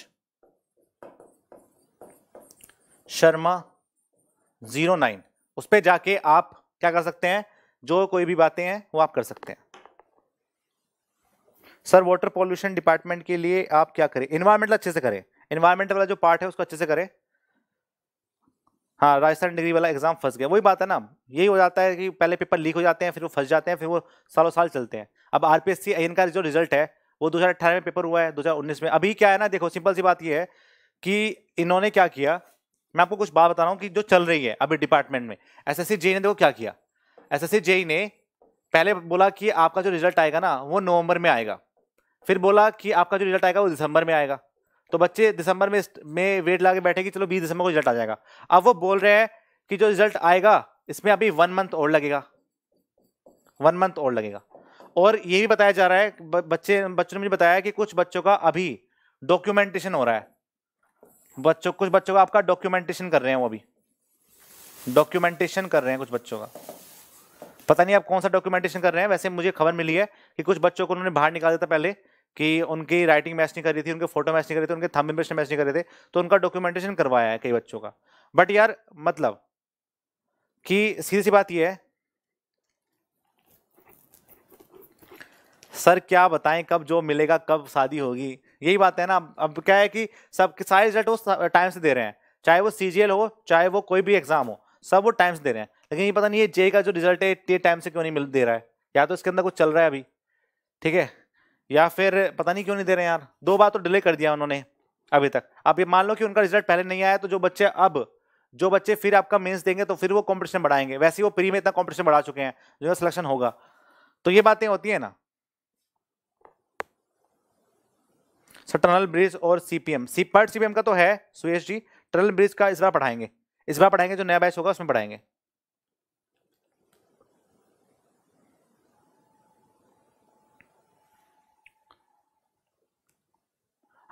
शर्मा जीरो नाइन उस पर जाके आप क्या कर सकते हैं जो कोई भी बातें हैं वो आप कर सकते हैं सर वाटर पॉल्यूशन डिपार्टमेंट के लिए आप क्या करें इन्वायरमेंटल अच्छे से करें इन्वायरमेंट वाला जो पार्ट है उसको अच्छे से करें हाँ राजस्थान डिग्री वाला एग्जाम फंस गया वही बात है ना यही हो जाता है कि पहले पेपर लीक हो जाते हैं फिर वो फंस जाते हैं फिर वो सालों साल चलते हैं अब आर पी एस का जो रिजल्ट है वो दो में पेपर हुआ है दो में अभी क्या है ना देखो सिंपल सी बात ये है कि इन्होंने क्या किया मैं आपको कुछ बात बता रहा हूँ कि जो चल रही है अभी डिपार्टमेंट में एस एस e ने देखो क्या किया एस एस e ने पहले बोला कि आपका जो रिजल्ट आएगा ना वो नवंबर में आएगा फिर बोला कि आपका जो रिजल्ट आएगा वो दिसंबर में आएगा तो बच्चे दिसंबर में में वेट लगा के बैठे कि चलो बीस दिसंबर को रिजल्ट आ जाएगा अब वो बोल रहे हैं कि जो रिजल्ट आएगा इसमें अभी वन मंथ और लगेगा वन मंथ और लगेगा और ये भी बताया जा रहा है बच्चे बच्चों ने मुझे बताया कि कुछ बच्चों का अभी डॉक्यूमेंटेशन हो रहा है बच्चों कुछ बच्चों का आपका डॉक्यूमेंटेशन कर रहे हैं वो अभी डॉक्यूमेंटेशन कर रहे हैं कुछ बच्चों का पता नहीं आप कौन सा डॉक्यूमेंटेशन कर रहे हैं वैसे मुझे खबर मिली है कि कुछ बच्चों को उन्होंने बाहर निकाल दिया था पहले कि उनकी राइटिंग मैच नहीं कर रही थी उनके फोटो मैच नहीं कर रहे थे उनके थंब इम्प्रेशन मैच नहीं कर रहे थे तो उनका डॉक्यूमेंटेशन करवाया है कई बच्चों का बट यार मतलब कि सीधी सी बात यह है सर क्या बताएं कब जो मिलेगा कब शादी होगी यही बात है ना अब क्या है कि सब सारे रिजल्ट वो टाइम से दे रहे हैं चाहे वो सी हो चाहे वो कोई भी एग्जाम हो सब वो टाइम से दे रहे हैं लेकिन ये पता नहीं है जे का जो रिजल्ट है टे टाइम से क्यों नहीं मिल दे रहा है या तो इसके अंदर कुछ चल रहा है अभी ठीक है या फिर पता नहीं क्यों नहीं दे रहे हैं यार दो बार तो डिले कर दिया उन्होंने अभी तक अब ये मान लो कि उनका रिजल्ट पहले नहीं आया तो जो बच्चे अब जो बच्चे फिर आपका मेंस देंगे तो फिर वो कंपटीशन बढ़ाएंगे वैसे वो प्री में इतना कंपटीशन बढ़ा चुके हैं जो है सिलेक्शन होगा तो ये बातें होती है ना सर टनल ब्रिज और सीपीएम सी पार्ट सीपीएम का तो है सुयेश जी टनल ब्रिज का इस बार पढ़ाएंगे इस बार पढ़ाएंगे जो नया बैच होगा उसमें पढ़ाएंगे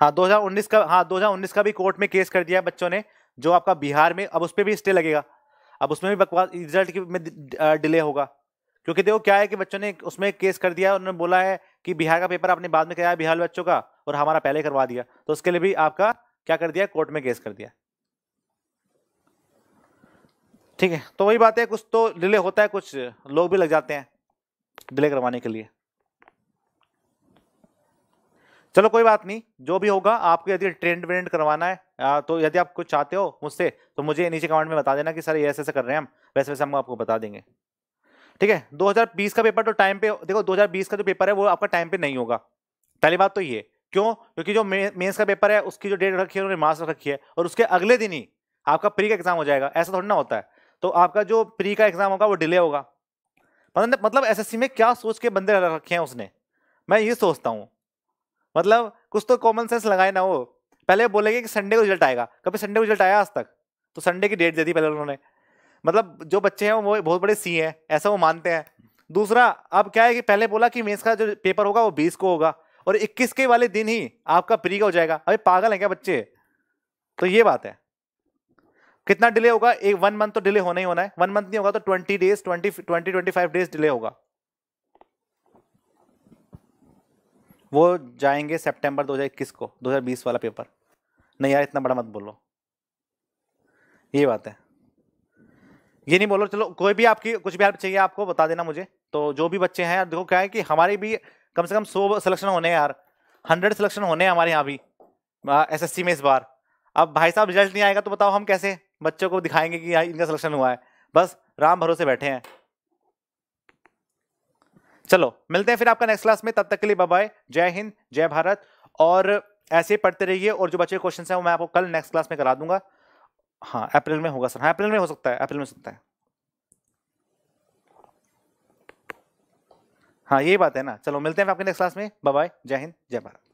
हाँ 2019 का हाँ 2019 का भी कोर्ट में केस कर दिया है बच्चों ने जो आपका बिहार में अब उस पर भी स्टे लगेगा अब उसमें भी बकवास रिजल्ट की में डिले होगा क्योंकि देखो क्या है कि बच्चों ने उसमें केस कर दिया उन्होंने बोला है कि बिहार का पेपर आपने बाद में कराया बिहार बच्चों का और हमारा पहले करवा दिया तो उसके लिए भी आपका क्या कर दिया कोर्ट में केस कर दिया ठीक है तो वही बात है कुछ तो डिले होता है कुछ लोग भी लग जाते हैं डिले करवाने के लिए चलो कोई बात नहीं जो भी होगा आपको यदि ट्रेंड वेंड करवाना है आ, तो यदि आप कुछ चाहते हो मुझसे तो मुझे नीचे कमेंट में बता देना कि सर ये ऐसे ऐसे कर रहे हैं हम वैसे वैसे हम आपको बता देंगे ठीक है 2020 का पेपर तो टाइम पे देखो 2020 का जो पेपर है वो आपका टाइम पे नहीं होगा पहली बात तो ये क्यों क्योंकि जो मेन्स का पेपर है उसकी जो डेट रखी है उन्होंने मार्क्स रखी है और उसके अगले दिन ही आपका प्री का एग्जाम हो जाएगा ऐसा थोड़ा ना होता है तो आपका जो प्री का एग्जाम होगा वो डिले होगा मतलब एस मतलब में क्या सोच के बंदे रखे हैं उसने मैं ये सोचता हूँ मतलब कुछ तो कॉमन सेंस लगाए ना वो पहले बोलेंगे कि संडे को रिजल्ट आएगा कभी संडे को रिजल्ट आया आज तक तो संडे की डेट दे दी पहले उन्होंने मतलब जो बच्चे हैं वो बहुत बड़े सी हैं ऐसा वो मानते हैं दूसरा अब क्या है कि पहले बोला कि मेन्स का जो पेपर होगा वो बीस को होगा और इक्कीस के वाले दिन ही आपका प्री का हो जाएगा अरे पागल है क्या बच्चे तो ये बात है कितना डिले होगा एक वन मंथ तो डिले होना ही होना है वन मंथ नहीं होगा तो twenty days twenty twenty twenty five days delay होगा वो जाएंगे सितंबर 2021 को 2020 वाला पेपर नहीं यार इतना बड़ा मत बोलो ये बात है ये नहीं बोलो चलो कोई भी आपकी कुछ भी हेल्प चाहिए आपको बता देना मुझे तो जो भी बच्चे हैं देखो क्या है कि हमारे भी कम से कम सौ सिलेक्शन होने हैं यार हंड्रेड सिलेक्शन होने हैं हमारे यहाँ भी एस में इस बार अब भाई साहब रिजल्ट नहीं आएगा तो बताओ हम कैसे बच्चों को दिखाएंगे कि इनका सिलेक्शन हुआ है बस राम भरोसे बैठे हैं चलो मिलते हैं फिर आपका नेक्स्ट क्लास में तब तक के लिए बाय जय हिंद जय भारत और ऐसे ही पढ़ते रहिए और जो बचे क्वेश्चन हैं वो मैं आपको कल नेक्स्ट क्लास में करा दूंगा हाँ अप्रैल में होगा सर हाँ अप्रैल में हो सकता है अप्रैल में हो सकता है हाँ यही बात है ना चलो मिलते हैं आपके नेक्स्ट क्लास में बाय जय हिंद जय भारत